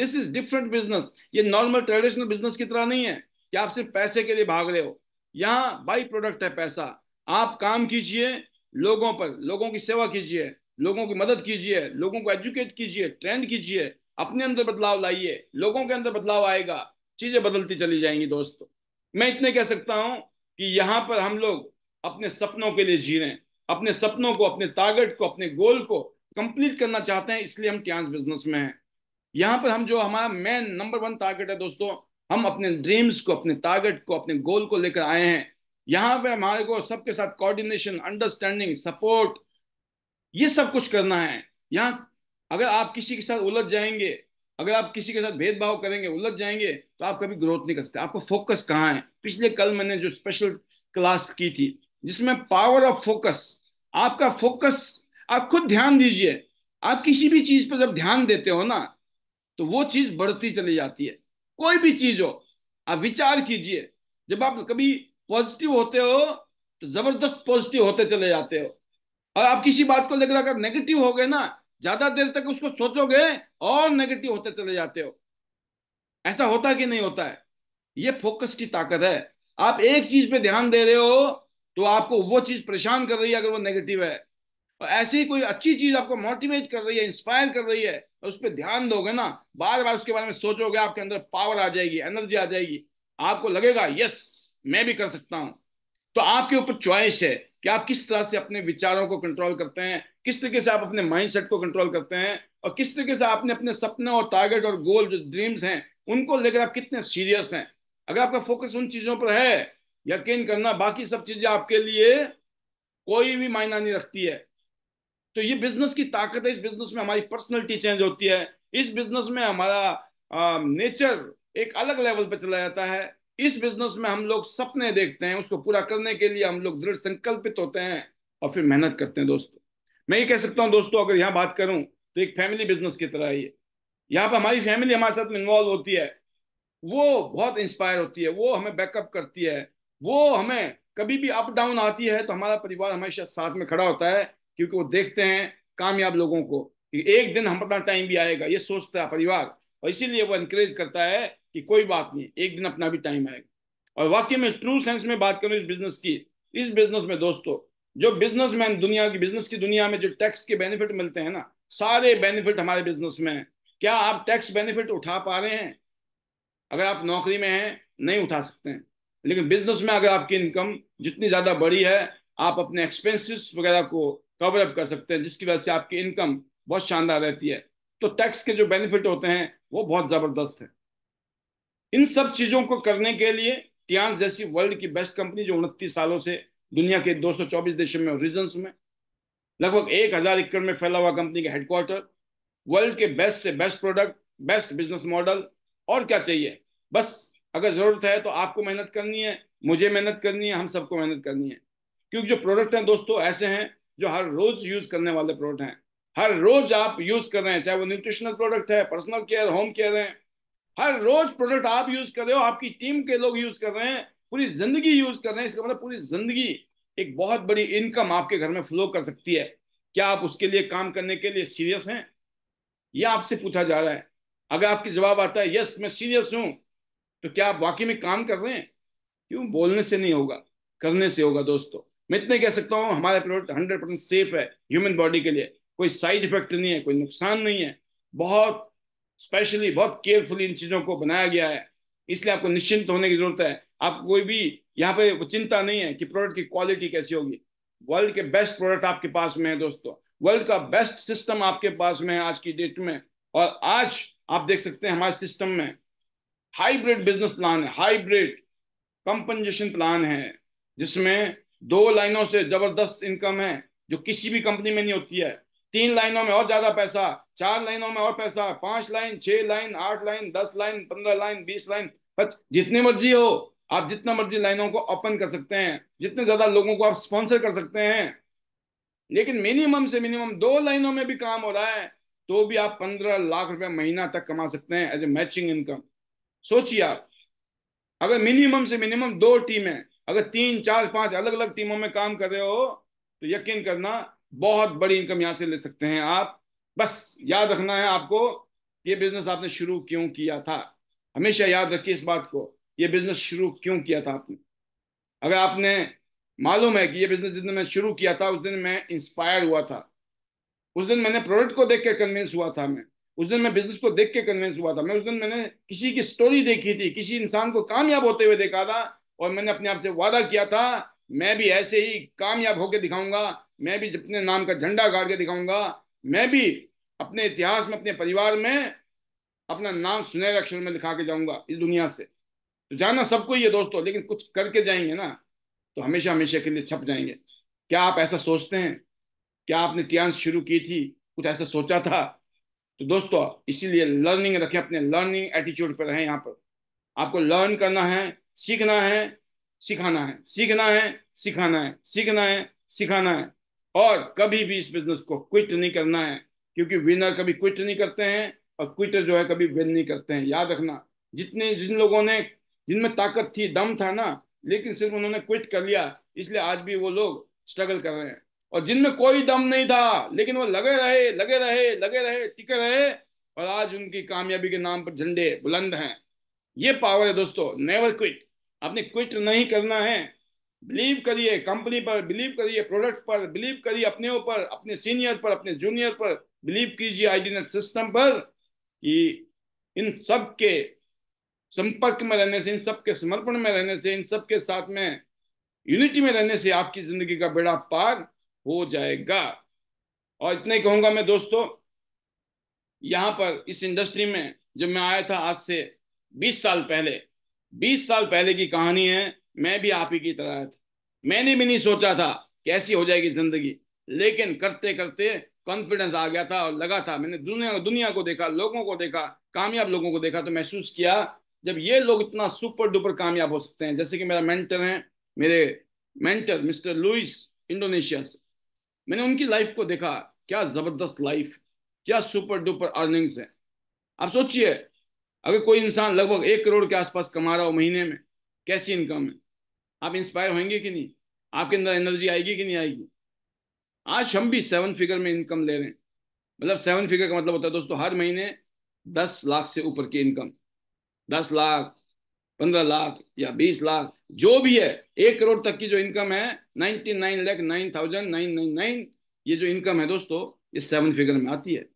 दिस इज डिफरेंट बिजनेस ये नॉर्मल ट्रेडिशनल बिजनेस की तरह नहीं है कि आप सिर्फ पैसे के लिए भाग रहे हो यहाँ बाई प्रोडक्ट है पैसा आप काम कीजिए लोगों पर लोगों की सेवा कीजिए लोगों की मदद कीजिए लोगों को एजुकेट कीजिए ट्रेंड कीजिए अपने अंदर बदलाव लाइए लोगों के अंदर बदलाव आएगा चीजें बदलती चली जाएंगी दोस्तों मैं इतने कह सकता हूं कि यहाँ पर हम लोग अपने सपनों के लिए जी रहे हैं अपने सपनों को अपने टारगेट को अपने गोल को कंप्लीट करना चाहते हैं इसलिए हम ट्यांस बिजनेस में हैं यहाँ पर हम जो हमारा मेन नंबर वन टारगेट है दोस्तों हम अपने ड्रीम्स को अपने टारगेट को अपने गोल को लेकर आए हैं यहाँ पर हमारे को सबके साथ कोऑर्डिनेशन अंडरस्टैंडिंग सपोर्ट ये सब कुछ करना है यहाँ अगर आप किसी के साथ उलझ जाएंगे अगर आप किसी के साथ भेदभाव करेंगे उलझ जाएंगे तो आप कभी ग्रोथ नहीं कर सकते आपको फोकस कहाँ है पिछले कल मैंने जो स्पेशल क्लास की थी जिसमें पावर ऑफ फोकस आपका फोकस आप खुद ध्यान दीजिए आप किसी भी चीज पर जब ध्यान देते हो ना तो वो चीज बढ़ती चली जाती है कोई भी चीज हो आप विचार कीजिए जब आप कभी पॉजिटिव होते हो तो जबरदस्त पॉजिटिव होते चले जाते हो और आप किसी बात को लेकर अगर नेगेटिव हो गए ना ज्यादा देर तक उसको सोचोगे और नेगेटिव होते चले जाते हो ऐसा होता कि नहीं होता है ये फोकस की ताकत है आप एक चीज पे ध्यान दे रहे हो तो आपको वो चीज परेशान कर रही है अगर वो नेगेटिव है और ऐसी कोई अच्छी चीज आपको मोटिवेट कर रही है इंस्पायर कर रही है और उस पर ध्यान दोगे ना बार बार उसके बारे में सोचोगे आपके अंदर पावर आ जाएगी एनर्जी आ जाएगी आपको लगेगा यस मैं भी कर सकता हूं तो आपके ऊपर चॉइस है कि आप किस तरह से अपने विचारों को कंट्रोल करते हैं किस तरीके से आप अपने माइंडसेट को कंट्रोल करते हैं और किस तरीके से आपने अपने सपने और टारगेट और गोल जो ड्रीम्स हैं उनको लेकर आप कितने सीरियस हैं अगर आपका फोकस उन चीज़ों पर है यकीन करना बाकी सब चीज़ें आपके लिए कोई भी मायना नहीं रखती है तो ये बिजनेस की ताकत है इस बिजनेस में हमारी पर्सनैलिटी चेंज होती है इस बिजनेस में हमारा आ, नेचर एक अलग लेवल पर चला जाता है इस बिजनेस में हम लोग सपने देखते हैं उसको पूरा करने के लिए हम लोग दृढ़ संकल्पित होते हैं और फिर मेहनत करते हैं दोस्तों मैं ये कह सकता हूँ दोस्तों अगर यहाँ बात करूँ तो एक फैमिली बिजनेस की तरह ही यहाँ पर हमारी फैमिली हमारे साथ में इन्वॉल्व होती है वो बहुत इंस्पायर होती है वो हमें बैकअप करती है वो हमें कभी भी अप डाउन आती है तो हमारा परिवार हमेशा साथ में खड़ा होता है क्योंकि वो देखते हैं कामयाब लोगों को कि एक दिन हम अपना टाइम भी आएगा ये सोचता है परिवार और इसीलिए वो इनक्रेज करता है कि कोई बात नहीं एक दिन अपना भी टाइम आएगा और वाकई में ट्रू सेंस में बात करूं इस बिजनेस की इस बिजनेस में दोस्तों जो बिजनेसमैन दुनिया की बिजनेस की दुनिया में जो टैक्स के बेनिफिट मिलते हैं ना सारे बेनिफिट हमारे बिजनेस में है क्या आप टैक्स बेनिफिट उठा पा रहे हैं अगर आप नौकरी में हैं नहीं उठा सकते हैं लेकिन बिजनेस में अगर आपकी इनकम जितनी ज़्यादा बड़ी है आप अपने एक्सपेंसिस वगैरह को कवर अप कर सकते हैं जिसकी वजह से आपकी इनकम बहुत शानदार रहती है तो टैक्स के जो बेनिफिट होते हैं वो बहुत ज़बरदस्त है इन सब चीजों को करने के लिए टियांस जैसी वर्ल्ड की बेस्ट कंपनी जो उनतीस सालों से दुनिया के 224 देशों में और में लगभग एक हजार एकड़ में फैला हुआ कंपनी का हेडक्वार्टर वर्ल्ड के बेस्ट से best product best business model और क्या चाहिए बस अगर जरूरत है तो आपको मेहनत करनी है मुझे मेहनत करनी है हम सबको मेहनत करनी है क्योंकि जो प्रोडक्ट हैं दोस्तों ऐसे हैं जो हर रोज यूज करने वाले प्रोडक्ट हैं हर रोज आप यूज कर रहे हैं चाहे वो न्यूट्रिशनल प्रोडक्ट है पर्सनल केयर होम केयर है हर रोज प्रोडक्ट आप यूज कर रहे हो आपकी टीम के लोग यूज कर रहे हैं पूरी जिंदगी यूज कर रहे हैं इसका मतलब पूरी जिंदगी एक बहुत बड़ी इनकम आपके घर में फ्लो कर सकती है क्या आप उसके लिए काम करने के लिए सीरियस हैं यह आपसे पूछा जा रहा है अगर आपकी जवाब आता है यस मैं सीरियस हूं तो क्या आप वाकई में काम कर रहे हैं क्यों बोलने से नहीं होगा करने से होगा दोस्तों मैं इतने कह सकता हूँ हमारे प्रोडक्ट हंड्रेड परसेंट सेफ है ह्यूमन बॉडी के लिए कोई साइड इफेक्ट नहीं है कोई नुकसान नहीं है बहुत स्पेशली बहुत केयरफुल इन चीज़ों को बनाया गया है इसलिए आपको निश्चिंत होने की जरूरत है आपको कोई भी यहाँ पे चिंता नहीं है कि प्रोडक्ट की क्वालिटी कैसी होगी वर्ल्ड के बेस्ट प्रोडक्ट आपके पास में है दोस्तों वर्ल्ड का बेस्ट सिस्टम आपके पास में है आज की डेट में और आज आप देख सकते हैं हमारे सिस्टम में हाइब्रिड बिजनेस प्लान है हाइब्रिड कंपनजेशन प्लान है जिसमें दो लाइनों से जबरदस्त इनकम है जो किसी भी कंपनी में नहीं होती है तीन लाइनों में और ज्यादा पैसा चार लाइनों में और पैसा पांच लाइन छह लाइन आठ लाइन दस लाइन पंद्रह लाइन बीस लाइन जितने जितनी मर्जी हो आप जितना मर्जी लाइनों को ओपन कर सकते हैं जितने ज्यादा लोगों को आप स्पॉन्सर कर सकते हैं लेकिन मिनिमम से मिनिमम दो लाइनों में भी काम हो रहा है तो भी आप पंद्रह लाख रुपए महीना तक कमा सकते हैं एज ए मैचिंग इनकम सोचिए आप अगर मिनिमम से मिनिमम दो टीमें अगर तीन चार पांच अलग अलग टीमों में काम कर रहे हो तो यकीन करना बहुत बड़ी इनकम यहाँ से ले सकते हैं आप बस याद रखना है आपको ये बिजनेस आपने शुरू क्यों किया था हमेशा याद रखिए इस बात को ये बिजनेस शुरू क्यों किया था आपने अगर आपने मालूम है कि ये बिजनेस जिस दिन मैं शुरू किया था उस दिन मैं इंस्पायर हुआ था उस दिन मैंने प्रोडक्ट को देख के कन्विंस हुआ था मैं उस दिन मैं बिजनेस को देख के कन्विंस हुआ था मैं उस दिन मैंने किसी की स्टोरी देखी थी किसी इंसान को कामयाब होते हुए देखा था और मैंने अपने आप से वादा किया था मैं भी ऐसे ही कामयाब होकर दिखाऊंगा मैं भी अपने नाम का झंडा गाड़ के दिखाऊंगा मैं भी अपने इतिहास में अपने परिवार में अपना नाम सुनहरे अक्षर में लिखा के जाऊंगा इस दुनिया से तो जाना सबको ये दोस्तों लेकिन कुछ करके जाएंगे ना तो हमेशा हमेशा के लिए छप जाएंगे क्या आप ऐसा सोचते हैं क्या आपने इतिहास शुरू की थी कुछ ऐसा सोचा था तो दोस्तों इसीलिए लर्निंग रखें अपने लर्निंग एटीट्यूड पर रहें यहाँ पर आपको लर्न करना है सीखना है सिखाना है सीखना है सिखाना है सीखना है सिखाना है और कभी भी इस बिजनेस को क्विट नहीं करना है क्योंकि विनर कभी क्विट नहीं करते हैं और क्विटर जो है कभी विन नहीं करते हैं याद रखना जितने जिन लोगों ने जिनमें ताकत थी दम था ना लेकिन सिर्फ उन्होंने क्विट कर लिया इसलिए आज भी वो लोग स्ट्रगल कर रहे हैं और जिनमें कोई दम नहीं था लेकिन वो लगे रहे लगे रहे लगे रहे टिके रहे और आज उनकी कामयाबी के नाम पर झंडे बुलंद हैं ये पावर है दोस्तों नेवर क्विट आपने क्विट नहीं करना है बिलीव करिए कंपनी पर बिलीव करिए प्रोडक्ट पर बिलीव करिए अपने ऊपर अपने सीनियर पर अपने जूनियर पर बिलीव कीजिए आईडी सिस्टम पर कि इन सब के संपर्क में रहने से इन सब के समर्पण में रहने से इन सब के साथ में यूनिटी में रहने से आपकी जिंदगी का बेड़ा पार हो जाएगा और इतने कहूंगा मैं दोस्तों यहां पर इस इंडस्ट्री में जब मैं आया था आज से 20 साल पहले 20 साल पहले की कहानी है मैं भी आप ही की तरह था मैंने भी नहीं सोचा था कैसी हो जाएगी जिंदगी लेकिन करते करते कॉन्फिडेंस आ गया था और लगा था मैंने दुनिया दुनिया को देखा लोगों को देखा कामयाब लोगों को देखा तो महसूस किया जब ये लोग इतना सुपर डुपर कामयाब हो सकते हैं जैसे कि मेरा मेंटर है मेरे मेंटर मिस्टर लुइस इंडोनेशिया से मैंने उनकी लाइफ को देखा क्या ज़बरदस्त लाइफ क्या सुपर डुपर अर्निंग्स है आप सोचिए अगर कोई इंसान लगभग एक करोड़ के आसपास कमा रहा हो महीने में कैसी इनकम है आप इंस्पायर होंगे कि नहीं आपके अंदर एनर्जी आएगी कि नहीं आएगी आज हम भी सेवन फिगर में इनकम ले रहे हैं मतलब सेवन फिगर का मतलब होता है दोस्तों हर महीने दस लाख से ऊपर की इनकम दस लाख पंद्रह लाख या बीस लाख जो भी है एक करोड़ तक की जो इनकम है ninety nine lakh nine thousand nine nine nine ये जो इनकम है दोस्तों ये सेवन फिगर में आती है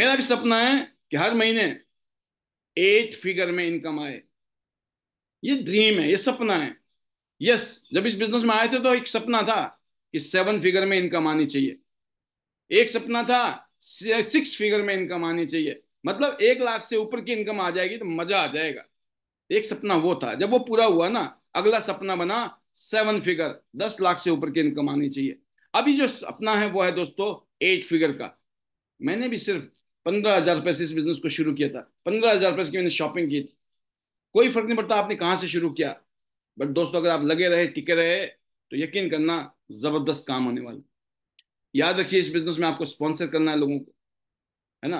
मेरा भी सपना है कि हर महीने एट फिगर में इनकम आए ये ड्रीम है ये सपना है यस जब इस बिजनेस में आए थे तो एक सपना था कि सेवन फिगर में इनकम आनी चाहिए एक सपना था सिक्स फिगर में इनकम आनी चाहिए मतलब एक लाख से ऊपर की इनकम आ जाएगी तो मजा आ जाएगा एक सपना वो था जब वो पूरा हुआ ना अगला सपना बना सेवन फिगर दस लाख से ऊपर की इनकम आनी चाहिए अभी जो सपना है वो है दोस्तों एट फिगर का मैंने भी सिर्फ पंद्रह हजार रुपये से इस बिजनेस को शुरू किया था पंद्रह हजार रुपये की मैंने शॉपिंग की थी कोई फर्क नहीं पड़ता आपने कहाँ से शुरू किया बट दोस्तों अगर आप लगे रहे टिके रहे तो यकीन करना जबरदस्त काम होने वाला याद रखिए इस बिजनेस में आपको स्पॉन्सर करना है लोगों को है ना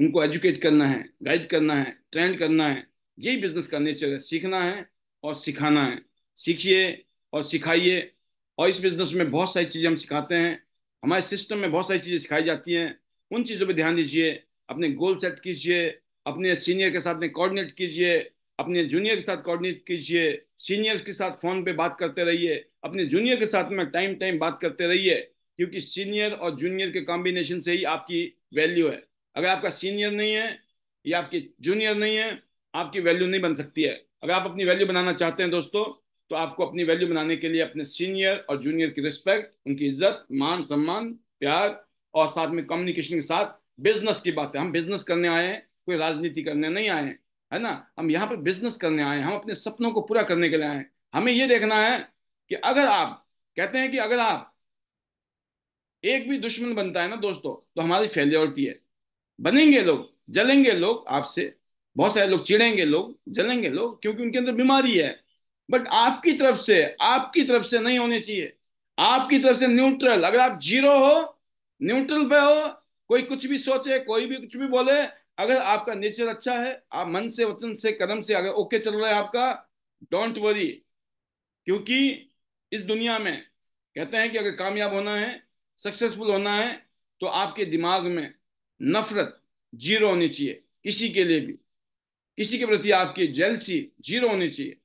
उनको एजुकेट करना है गाइड करना है ट्रेंड करना है यही बिजनेस का नेचर है सीखना है और सिखाना है सीखिए और सिखाइए और इस बिजनेस में बहुत सारी चीज़ें हम सिखाते हैं हमारे सिस्टम में बहुत सारी चीज़ें सिखाई जाती हैं उन चीज़ों पर ध्यान दीजिए अपने गोल सेट कीजिए अपने सीनियर के साथ में कोऑर्डिनेट कीजिए अपने जूनियर के साथ कोऑर्डिनेट कीजिए सीनियर्स के साथ फ़ोन पे बात करते रहिए अपने जूनियर के साथ में टाइम टाइम बात करते रहिए क्योंकि सीनियर और जूनियर के कॉम्बिनेशन से ही आपकी वैल्यू है अगर आपका सीनियर नहीं है या आपकी जूनियर नहीं है आपकी वैल्यू नहीं बन सकती है अगर आप अपनी वैल्यू बनाना चाहते हैं दोस्तों तो आपको अपनी वैल्यू बनाने के लिए अपने सीनियर और जूनियर की रिस्पेक्ट उनकी इज्जत मान सम्मान प्यार और साथ में कम्युनिकेशन के साथ बिजनेस की बात है हम बिजनेस करने आए हैं कोई राजनीति करने नहीं आए हैं है ना हम यहाँ पर बिजनेस करने आए हम अपने सपनों को पूरा करने के लिए आए हमें ये देखना है कि अगर आप कहते हैं कि अगर आप एक भी दुश्मन बनता है ना दोस्तों तो हमारी फेलियोरिटी है बनेंगे लोग जलेंगे लोग आपसे बहुत सारे लोग चिड़ेंगे लोग जलेंगे लोग क्योंकि उनके अंदर बीमारी है बट आपकी तरफ से आपकी तरफ से नहीं होने चाहिए आपकी तरफ से न्यूट्रल अगर आप जीरो हो न्यूट्रल पे हो कोई कुछ भी सोचे कोई भी कुछ भी बोले अगर आपका नेचर अच्छा है आप मन से वचन से कदम से अगर ओके चल रहा है आपका डोंट वरी क्योंकि इस दुनिया में कहते हैं कि अगर कामयाब होना है सक्सेसफुल होना है तो आपके दिमाग में नफरत जीरो होनी चाहिए किसी के लिए भी किसी के प्रति आपकी जेलसी जीरो होनी चाहिए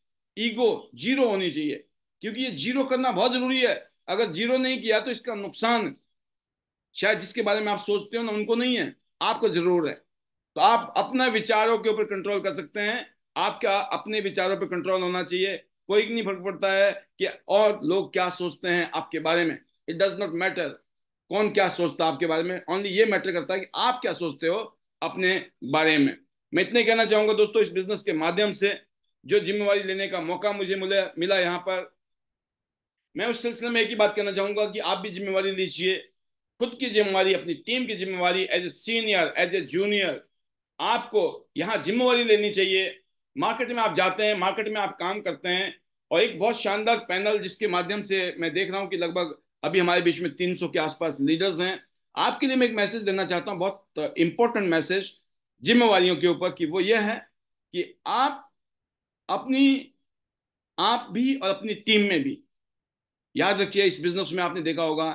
ईगो जीरो होनी चाहिए क्योंकि ये जीरो करना बहुत जरूरी है अगर जीरो नहीं किया तो इसका नुकसान शायद जिसके बारे में आप सोचते हो ना उनको नहीं है आपको जरूर है तो आप अपने विचारों के ऊपर कंट्रोल कर सकते हैं आपका अपने विचारों पर कंट्रोल होना चाहिए कोई नहीं फर्क पड़ता है कि और लोग क्या सोचते हैं आपके बारे में इट डज नॉट मैटर कौन क्या सोचता है आपके बारे में ओनली ये मैटर करता है कि आप क्या सोचते हो अपने बारे में मैं इतने कहना चाहूँगा दोस्तों इस बिजनेस के माध्यम से जो जिम्मेवारी लेने का मौका मुझे मिला मिला यहाँ पर मैं उस सिलसिले में एक ही बात कहना चाहूंगा कि आप भी जिम्मेवारी लीजिए खुद की जिम्मेवारी अपनी टीम की जिम्मेवारी as a senior as a junior आपको यहाँ जिम्मेवारी लेनी चाहिए मार्केट में आप जाते हैं मार्केट में आप काम करते हैं और एक बहुत शानदार पैनल जिसके माध्यम से मैं देख रहा हूँ कि लगभग अभी हमारे बीच में तीन के आसपास लीडर्स हैं आपके लिए मैं एक मैसेज देना चाहता हूँ बहुत इंपॉर्टेंट मैसेज जिम्मेवारियों के ऊपर कि वो यह है कि आप अपनी आप भी और अपनी टीम में भी याद रखिए इस बिजनेस में आपने देखा होगा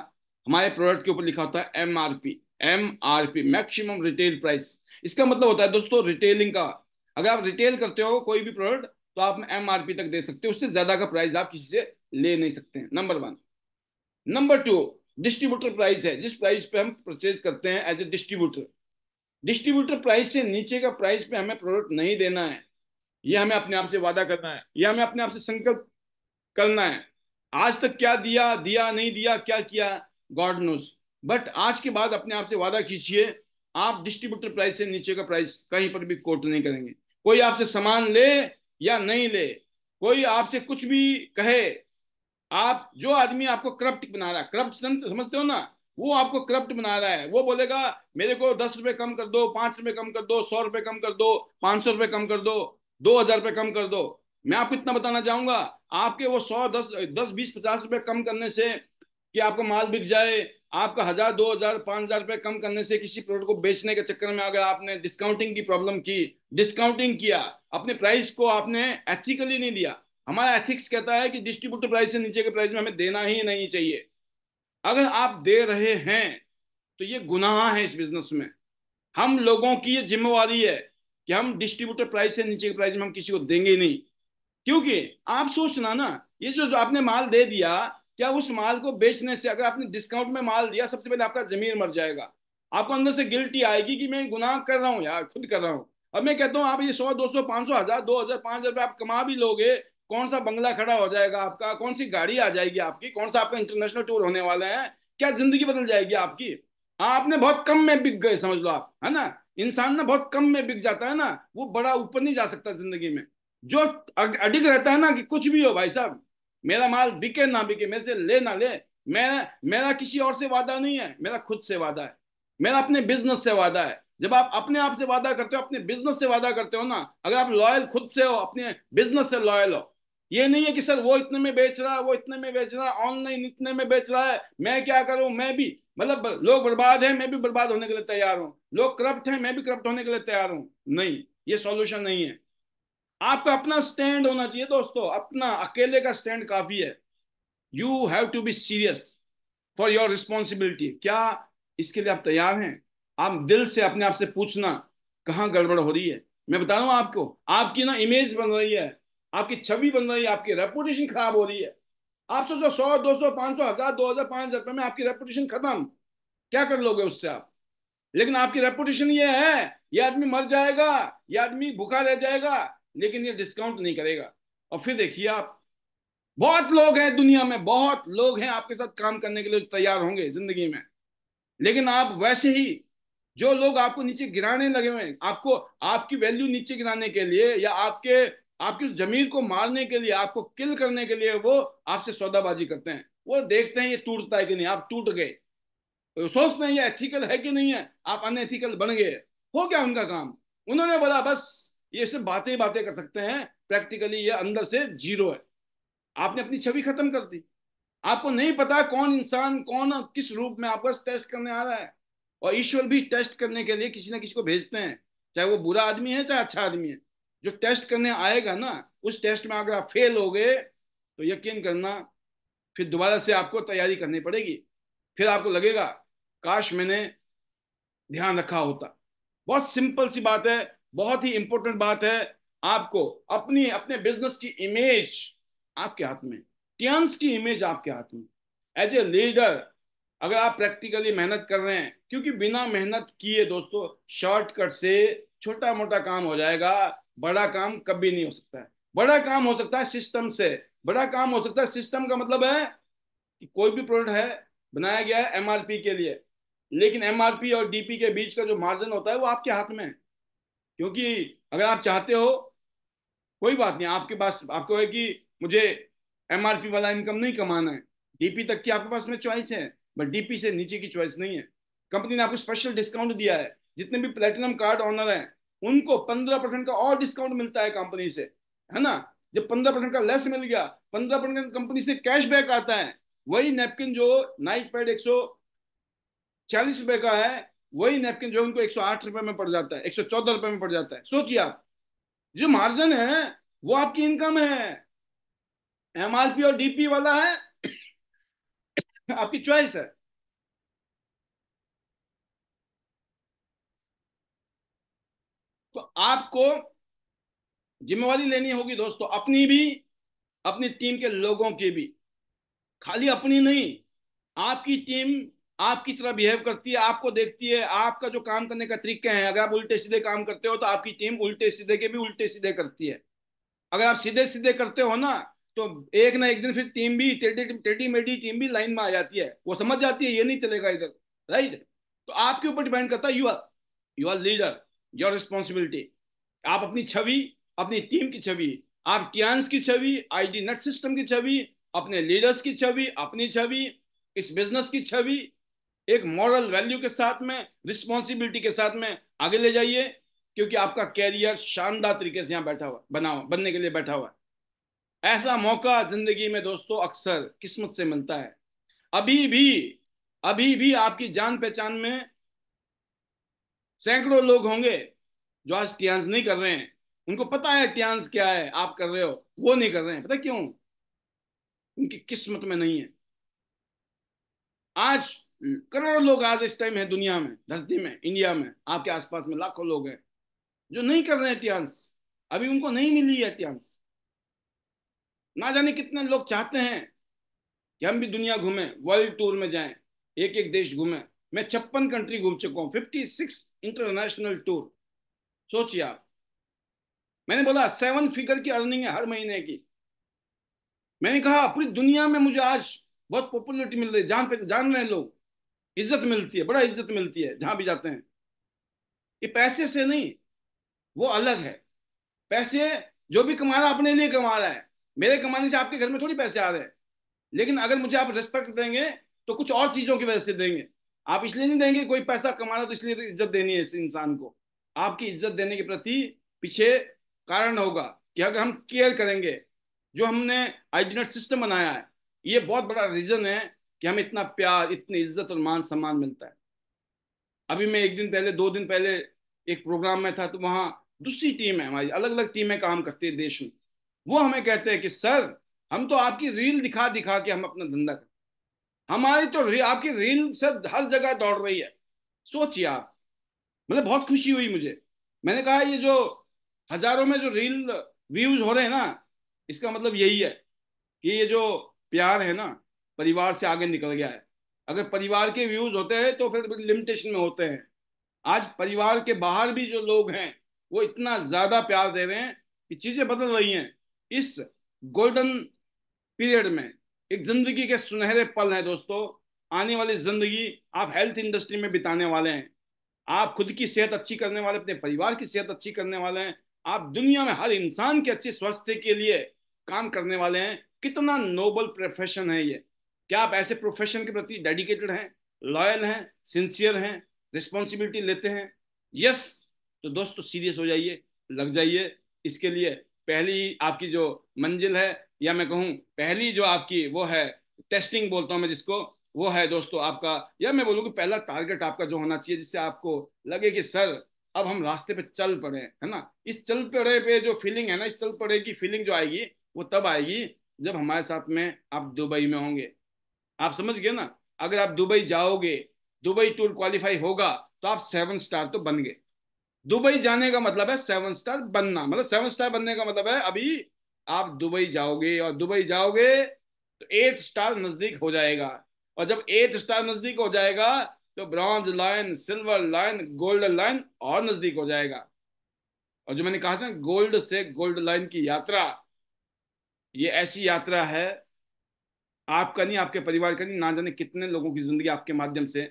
हमारे प्रोडक्ट के ऊपर लिखा होता है M R P M R P maximum retail price इसका मतलब होता है दोस्तों रिटेलिंग का अगर आप रिटेल करते हो कोई भी प्रोडक्ट तो आप एम तक दे सकते हो उससे ज़्यादा का प्राइस आप किसी से ले नहीं सकते हैं number one number two distributor price है जिस प्राइस पे हम परचेज करते हैं as a distributor distributor price से नीचे का प्राइस पे हमें प्रोडक्ट नहीं देना है यह हमें अपने आप से वादा करना है यह हमें अपने आप से संकल्प करना है आज तक क्या दिया दिया नहीं दिया क्या किया गॉड नोज बट आज के बाद अपने आप से वादा कीजिए आप डिस्ट्रीब्यूटर प्राइस से नीचे का प्राइस कहीं पर भी कोट नहीं करेंगे कोई आपसे सामान ले या नहीं ले कोई आपसे कुछ भी कहे आप जो आदमी आपको करप्ट बना रहा है करप्ट समझते हो ना वो आपको करप्ट बना रहा है वो बोलेगा मेरे को दस रुपए कम कर दो पांच रुपए कम कर दो सौ रुपए कम कर दो पांच सौ रुपए कम कर दो दो हज़ार रुपए कम कर दो मैं आपको इतना बताना चाहूंगा आपके वो सौ दस दस बीस पचास रुपए कम करने से कि आपका माल बिक जाए आपका हजार दो हजार पांच हजार रुपये कम करने से किसी प्रोडक्ट को बेचने के चक्कर में अगर आपने डिस्काउंटिंग की प्रॉब्लम की डिस्काउंटिंग किया अपने प्राइस को आपने एथिकली नहीं दिया हमारा एथिक्स कहता है कि डिस्ट्रीब्यूटर प्राइस से नीचे के प्राइस में हमें देना ही नहीं चाहिए अगर आप दे रहे हैं तो ये गुनाह है इस बिजनेस में हम लोगों की ये जिम्मेवारी है कि हम डिस्ट्रीब्यूटर प्राइस से नीचे के प्राइस में हम किसी को देंगे नहीं क्योंकि आप सोचना ना ये जो आपने माल दे दिया क्या उस माल को बेचने से अगर आपने डिस्काउंट में माल दिया सबसे पहले आपका जमीन मर जाएगा आपको अंदर से गिल्टी आएगी कि मैं गुनाह कर रहा हूँ यार खुद कर रहा हूँ अब मैं कहता हूँ आप ये सौ दो सौ पाँच सौ हजार दो हजार पाँच हजार आप कमा भी लोगे कौन सा बंगला खड़ा हो जाएगा आपका कौन सी गाड़ी आ जाएगी आपकी कौन सा आपका इंटरनेशनल टूर होने वाला है क्या जिंदगी बदल जाएगी आपकी हाँ आपने बहुत कम में बिक गए समझ लो आप है ना इंसान ना बहुत कम में बिक जाता है ना वो बड़ा ऊपर नहीं जा सकता जिंदगी में जो अडिग रहता है ना कि कुछ भी हो भाई साहब मेरा माल बिके ना बिके मेरे से ले ना ले मैं मेरा किसी और से वादा नहीं है मेरा खुद से वादा है मेरा अपने बिजनेस से वादा है जब आप अपने आप से वादा करते हो अपने बिजनेस से वादा करते हो ना अगर आप लॉयल खुद से हो अपने बिजनेस से लॉयल हो ये नहीं है कि सर वो इतने में बेच रहा है वो इतने में बेच रहा है ऑनलाइन इतने में बेच रहा है मैं क्या करूं मैं भी मतलब लोग बर्बाद है मैं भी बर्बाद होने के लिए तैयार हूँ लोग करप्ट है मैं भी करप्ट होने के लिए तैयार हूँ नहीं ये सॉल्यूशन नहीं है आपका तो अपना स्टैंड होना चाहिए दोस्तों अपना अकेले का स्टैंड काफी है you have to be serious for your responsibility क्या इसके लिए आप तैयार हैं आप दिल से अपने आप से पूछना कहाँ गड़बड़ हो रही है मैं बता रहा हूं आपको आपकी ना इमेज बन रही है आपकी छवि बन रही है आपकी रेपुटेशन खराब हो रही है आप सोचो सौ दो सौ पांच सौ हजार दो हजार पाँच हजार रुपये में आपकी रेपुटेशन खत्म क्या कर लोगे उससे आप लेकिन आपकी रेपुटेशन ये है ये आदमी मर जाएगा ये आदमी भूखा रह जाएगा लेकिन ये डिस्काउंट नहीं करेगा और फिर देखिए आप बहुत लोग हैं दुनिया में बहुत लोग हैं आपके साथ काम करने के लिए तैयार होंगे जिंदगी में लेकिन आप वैसे ही जो लोग आपको नीचे गिराने लगे हुए हैं आपको आपकी वैल्यू नीचे गिराने के लिए या आपके आपकी उस जमीर को मारने के लिए आपको किल करने के लिए वो आपसे सौदाबाजी करते हैं वो देखते हैं ये टूटता है कि नहीं आप टूट गए तो सोचते हैं ये एथिकल है कि नहीं है आप अनएथिकल बन गए हो क्या उनका काम उन्होंने बोला बस ये सिर्फ बातें बातें कर सकते हैं प्रैक्टिकली ये अंदर से जीरो है आपने अपनी छवि खत्म कर दी आपको नहीं पता कौन इंसान कौन किस रूप में आपका टेस्ट करने आ रहा है और ईश्वर भी टेस्ट करने के लिए किसी ना किसी को भेजते हैं चाहे वो बुरा आदमी है चाहे अच्छा आदमी है जो टेस्ट करने आएगा ना उस टेस्ट में अगर आप फेल हो गए तो यकीन करना फिर दोबारा से आपको तैयारी करनी पड़ेगी फिर आपको लगेगा काश मैंने ध्यान रखा होता बहुत सिंपल सी बात है बहुत ही इंपॉर्टेंट बात है आपको अपनी अपने बिजनेस की इमेज आपके हाथ में टियंस की इमेज आपके हाथ में एज ए लीडर अगर आप प्रैक्टिकली मेहनत कर रहे हैं क्योंकि बिना मेहनत किए दोस्तों शॉर्टकट से छोटा मोटा काम हो जाएगा बड़ा काम कभी नहीं हो सकता है बड़ा काम हो सकता है सिस्टम से बड़ा काम हो सकता है सिस्टम का मतलब है कि कोई भी प्रोडक्ट है बनाया गया है एमआरपी के लिए लेकिन एमआरपी और डीपी के बीच का जो मार्जिन होता है वो आपके हाथ में है क्योंकि अगर आप चाहते हो कोई बात नहीं आपके पास आपको है कि मुझे एम वाला इनकम नहीं कमाना है डीपी तक की आपके पास में चॉइस है बट डीपी से नीचे की चॉइस नहीं है कंपनी ने आपको स्पेशल डिस्काउंट दिया है जितने भी प्लेटिनम कार्ड ऑनर हैं उनको पंद्रह परसेंट का और डिस्काउंट मिलता है कंपनी से है ना जब पंद्रह परसेंट का लेस मिल गया पंद्रह परसेंट कंपनी से कैशबैक आता है वही नेपकिन जो नाइट पैड एक सौ चालीस रुपए का है वही नेपकिन जो उनको 108 रुपए में पड़ जाता है 114 रुपए में पड़ जाता है सोचिए आप जो मार्जिन है वो आपकी इनकम है एमआरपी और डीपी वाला है आपकी चॉइस है तो आपको जिम्मेवारी लेनी होगी दोस्तों अपनी भी अपनी टीम के लोगों की भी खाली अपनी नहीं आपकी टीम आपकी तरह बिहेव करती है आपको देखती है आपका जो काम करने का तरीके है अगर आप उल्टे सीधे काम करते हो तो आपकी टीम उल्टे सीधे के भी उल्टे सीधे करती है अगर आप सीधे सीधे करते हो ना तो एक ना एक दिन फिर टीम भी टेडी मेडी टीम भी लाइन में आ जाती है वो समझ जाती है ये नहीं चलेगा इधर राइट तो आपके ऊपर डिपेंड करता है you are you are leader your responsibility आप अपनी छवि अपनी टीम की छवि आप कियांस की छवि आईडी नेट सिस्टम की छवि अपने लीडर्स की छवि अपनी छवि इस बिजनेस की छवि एक मॉरल वैल्यू के साथ में रिस्पॉन्सिबिलिटी के साथ में आगे ले जाइए क्योंकि आपका कैरियर शानदार तरीके से यहां बैठा हुआ बना हुआ बनने के लिए बैठा हुआ है ऐसा मौका जिंदगी में दोस्तों अक्सर किस्मत से मिलता है अभी भी अभी भी आपकी जान पहचान में सैकड़ों लोग होंगे जो आज टियांस नहीं कर रहे हैं उनको पता है टियांस क्या है आप कर रहे हो वो नहीं कर रहे हैं पता क्यों उनकी किस्मत में नहीं है आज करोड़ों लोग आज इस टाइम है दुनिया में धरती में इंडिया में आपके आसपास में लाखों लोग हैं जो नहीं कर रहे हैं इतिहास अभी उनको नहीं मिली है इतिहास ना जाने कितने लोग चाहते हैं कि हम भी दुनिया घूमें वर्ल्ड टूर में जाएं एक एक देश घूमें मैं छप्पन कंट्री घूम चुका हूं फिफ्टी सिक्स इंटरनेशनल टूर सोचिए आप मैंने बोला सेवन फिगर की अर्निंग है हर महीने की मैंने कहा पूरी दुनिया में मुझे आज बहुत पॉपुलरिटी मिल रही है जान पे जान रहे हैं लोग इज्जत मिलती है बड़ा इज्जत मिलती है जहां भी जाते हैं ये पैसे से नहीं वो अलग है पैसे जो भी कमा रहा है अपने लिए कमा रहा है मेरे कमाने से आपके घर में थोड़ी पैसे आ रहे हैं लेकिन अगर मुझे आप रेस्पेक्ट देंगे तो कुछ और चीजों की वजह से देंगे आप इसलिए नहीं देंगे कोई पैसा कमाना तो इसलिए तो इज्जत देनी है इस इंसान को आपकी इज्जत देने के प्रति पीछे कारण होगा कि अगर हम केयर करेंगे जो हमने आइडिनेट सिस्टम बनाया है ये बहुत बड़ा रीजन है कि हमें इतना प्यार इतनी इज्जत और मान सम्मान मिलता है अभी मैं एक दिन पहले दो दिन पहले एक प्रोग्राम में था तो वहाँ दूसरी टीम है हमारी अलग अलग टीमें काम करती है देश में वो हमें कहते हैं कि सर हम तो आपकी रील दिखा दिखा के हम अपना धंधा करते हमारी तो री, आपकी रील सर हर जगह दौड़ रही है सोचिए आप मतलब बहुत खुशी हुई मुझे मैंने कहा ये जो हजारों में जो रील व्यूज हो रहे हैं ना इसका मतलब यही है कि ये जो प्यार है ना परिवार से आगे निकल गया है अगर परिवार के व्यूज होते हैं तो फिर लिमिटेशन में होते हैं आज परिवार के बाहर भी जो लोग हैं वो इतना ज्यादा प्यार दे रहे हैं कि चीजें बदल रही हैं इस गोल्डन पीरियड में एक जिंदगी के सुनहरे पल हैं दोस्तों आने वाली जिंदगी आप हेल्थ इंडस्ट्री में बिताने वाले हैं आप खुद की सेहत अच्छी करने वाले अपने परिवार की सेहत अच्छी करने वाले हैं आप दुनिया में हर इंसान के अच्छे स्वास्थ्य के लिए काम करने वाले हैं कितना नोबल प्रोफेशन है ये क्या आप ऐसे प्रोफेशन के प्रति डेडिकेटेड हैं लॉयल हैं सिंसियर हैं रिस्पॉन्सिबिलिटी लेते हैं यस तो दोस्तों तो सीरियस हो जाइए लग जाइए इसके लिए पहली आपकी जो मंजिल है या मैं कहूँ पहली जो आपकी वो है टेस्टिंग बोलता हूँ मैं जिसको वो है दोस्तों आपका या मैं बोलूँ कि पहला टारगेट आपका जो होना चाहिए जिससे आपको लगे कि सर अब हम रास्ते पे चल पड़े है ना इस चल पड़े पे जो फीलिंग है ना इस चल पड़े की फीलिंग जो आएगी वो तब आएगी जब हमारे साथ में आप दुबई में होंगे आप समझ गए ना अगर आप दुबई जाओगे दुबई टूर क्वालिफाई होगा तो आप सेवन स्टार तो बन गए दुबई जाने का मतलब है सेवन स्टार बनना मतलब सेवन स्टार बनने का मतलब है अभी आप दुबई जाओगे और दुबई जाओगे तो एट स्टार नजदीक हो जाएगा और जब एट स्टार नजदीक हो जाएगा तो bronze line silver line gold line और नजदीक हो जाएगा और जो मैंने कहा था गोल्ड से गोल्ड लाइन की यात्रा ये ऐसी यात्रा है आपका नहीं आपके परिवार का नहीं ना जाने कितने लोगों की जिंदगी आपके माध्यम से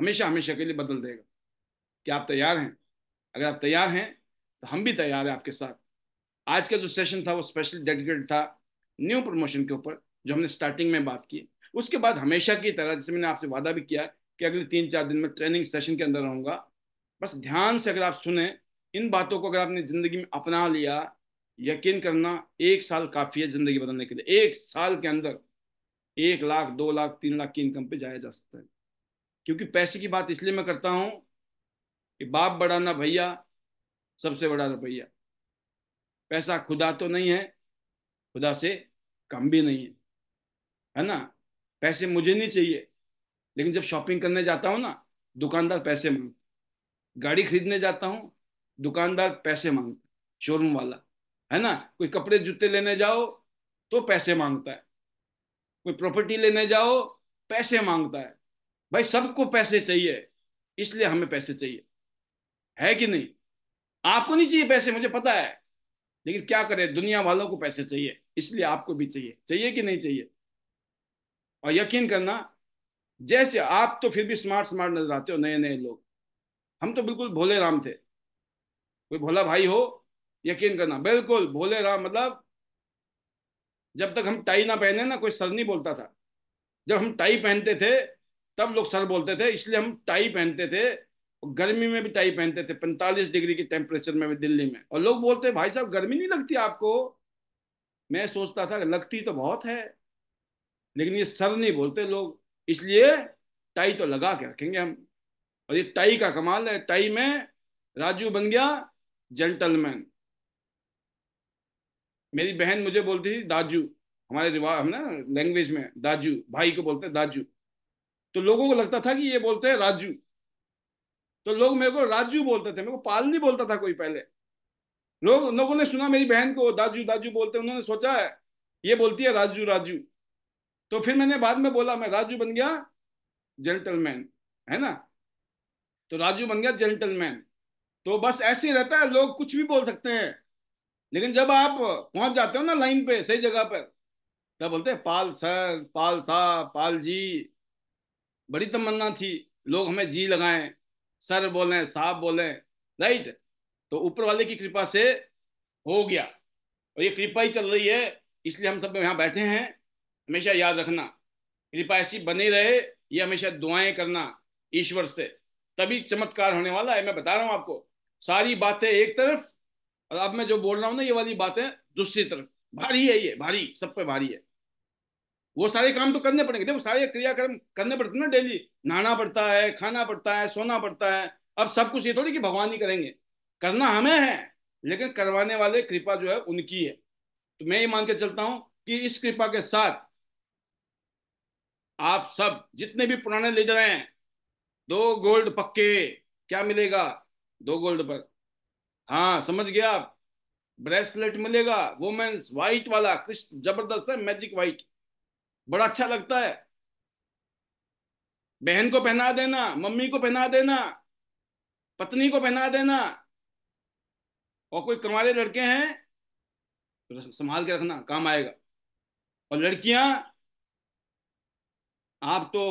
हमेशा हमेशा के लिए बदल देगा क्या आप तैयार हैं अगर आप तैयार हैं तो हम भी तैयार हैं आपके साथ आज का जो सेशन था वो स्पेशल डेडिकेटेड था न्यू प्रमोशन के ऊपर जो हमने स्टार्टिंग में बात की उसके बाद हमेशा की तरह जैसे मैंने आपसे वादा भी किया कि अगले तीन चार दिन में ट्रेनिंग सेशन के अंदर रहूँगा बस ध्यान से अगर आप सुने इन बातों को अगर आपने ज़िंदगी में अपना लिया यकीन करना एक साल काफ़ी है ज़िंदगी बदलने के लिए एक साल के अंदर एक लाख दो लाख तीन लाख की इनकम पे जाया जा सकता है क्योंकि पैसे की बात इसलिए मैं करता हूँ कि बाप बड़ा ना भैया सबसे बड़ा रुपया पैसा खुदा तो नहीं है खुदा से कम भी नहीं है है ना पैसे मुझे नहीं चाहिए लेकिन जब शॉपिंग करने जाता हूँ ना दुकानदार पैसे मांगते गाड़ी खरीदने जाता हूँ दुकानदार पैसे मांगता शोरूम वाला है ना कोई कपड़े जूते लेने जाओ तो पैसे मांगता है कोई प्रॉपर्टी लेने जाओ पैसे मांगता है भाई सबको पैसे चाहिए इसलिए हमें पैसे चाहिए है कि नहीं आपको नहीं चाहिए पैसे मुझे पता है लेकिन क्या करें दुनिया वालों को पैसे चाहिए इसलिए आपको भी चाहिए चाहिए कि नहीं चाहिए और यकीन करना जैसे आप तो फिर भी स्मार्ट स्मार्ट नजर आते हो नए नए लोग हम तो बिल्कुल भोले राम थे कोई भोला भाई हो यकीन करना बिल्कुल भोले राम मतलब जब तक हम टाई ना पहने ना कोई सर नहीं बोलता था जब हम टाई पहनते थे तब लोग सर बोलते थे इसलिए हम टाई पहनते थे गर्मी में भी टाई पहनते थे पैंतालीस डिग्री के टेम्परेचर में भी दिल्ली में और लोग बोलते भाई साहब गर्मी नहीं लगती आपको मैं सोचता था लगती तो बहुत है लेकिन ये सर नहीं बोलते लोग इसलिए टाई तो लगा के रखेंगे हम और ये टाई का कमाल है टाई में राजू बन गया जेंटलमैन मेरी बहन मुझे बोलती थी दाजू हमारे रिवाज हम ना लैंग्वेज में दाजू भाई को बोलते हैं दाजू तो लोगों को लगता था कि ये बोलते हैं राजू तो लोग मेरे को राजू बोलते थे मेरे को पाल नहीं बोलता था कोई पहले लोग लोगों ने सुना मेरी बहन को दाजू दाजू बोलते उन्होंने सोचा है ये बोलती है राजू राजू तो फिर मैंने बाद में बोला मैं राजू बन गया जेंटलमैन है ना तो राजू बन गया जेंटलमैन तो बस ऐसे रहता है लोग कुछ भी बोल सकते हैं लेकिन जब आप पहुंच जाते हो ना लाइन पे सही जगह पर क्या बोलते हैं पाल सर पाल साहब पाल जी बड़ी तमन्ना थी लोग हमें जी लगाएं सर बोलें साहब बोलें राइट तो ऊपर वाले की कृपा से हो गया और ये कृपा ही चल रही है इसलिए हम सब यहाँ बैठे हैं हमेशा याद रखना कृपा ऐसी बनी रहे ये हमेशा दुआएं करना ईश्वर से तभी चमत्कार होने वाला है मैं बता रहा हूँ आपको सारी बातें एक तरफ और अब मैं जो बोल रहा हूँ ना ये वाली बातें दूसरी तरफ भारी है ये भारी सब पे भारी है वो सारे काम तो करने पड़ेंगे देखो सारे क्रियाक्रम करने पड़ते ना डेली नहाना पड़ता है खाना पड़ता है सोना पड़ता है अब सब कुछ ये थोड़ी कि भगवान ही करेंगे करना हमें है लेकिन करवाने वाले कृपा जो है उनकी है तो मैं ये मान के चलता हूं कि इस कृपा के साथ आप सब जितने भी पुराने लीडर हैं दो गोल्ड पक्के क्या मिलेगा दो गोल्ड पर हाँ समझ गया आप ब्रेसलेट मिलेगा वोमेन्स व्हाइट वाला कृष्ण जबरदस्त है मैजिक व्हाइट बड़ा अच्छा लगता है बहन को पहना देना मम्मी को पहना देना पत्नी को पहना देना और कोई कमारे लड़के हैं संभाल के रखना काम आएगा और लड़कियां आप तो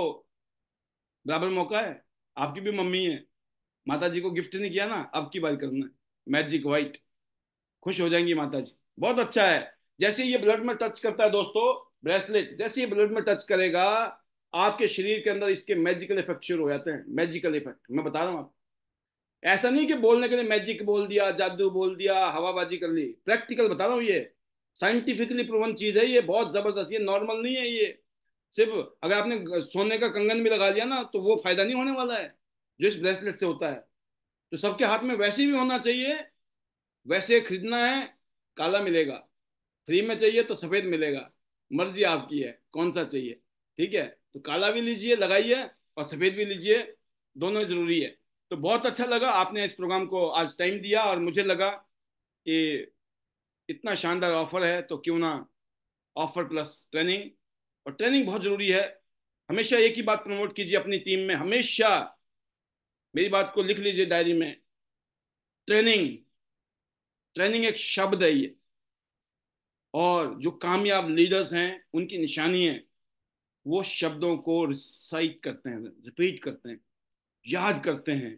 बराबर मौका है आपकी भी मम्मी है माता जी को गिफ्ट नहीं किया ना अब की बात करना है मैजिक व्हाइट खुश हो जाएंगी माता जी बहुत अच्छा है जैसे ये ब्लड में टच करता है दोस्तों ब्रेसलेट जैसे ये ब्लड में टच करेगा आपके शरीर के अंदर इसके मैजिकल इफेक्ट शुरू हो जाते हैं मैजिकल इफेक्ट मैं बता रहा हूँ आपको ऐसा नहीं कि बोलने के लिए मैजिक बोल दिया जादू बोल दिया हवाबाजी कर ली प्रैक्टिकल बता रहा हूँ ये साइंटिफिकली प्रूवन चीज़ है ये बहुत ज़बरदस्त ये नॉर्मल नहीं है ये सिर्फ अगर आपने सोने का कंगन भी लगा लिया ना तो वो फायदा नहीं होने वाला है जो इस ब्रेसलेट से होता है तो सबके हाथ में वैसे भी होना चाहिए वैसे खरीदना है काला मिलेगा फ्री में चाहिए तो सफ़ेद मिलेगा मर्जी आपकी है कौन सा चाहिए ठीक है तो काला भी लीजिए लगाइए और सफ़ेद भी लीजिए दोनों ज़रूरी है तो बहुत अच्छा लगा आपने इस प्रोग्राम को आज टाइम दिया और मुझे लगा कि इतना शानदार ऑफर है तो क्यों ना ऑफर प्लस ट्रेनिंग और ट्रेनिंग बहुत ज़रूरी है हमेशा एक ही बात प्रमोट कीजिए अपनी टीम में हमेशा मेरी बात को लिख लीजिए डायरी में ट्रेनिंग ट्रेनिंग एक शब्द है ये और जो कामयाब लीडर्स हैं उनकी निशानी है वो शब्दों को रिसाइट करते हैं रिपीट करते हैं याद करते हैं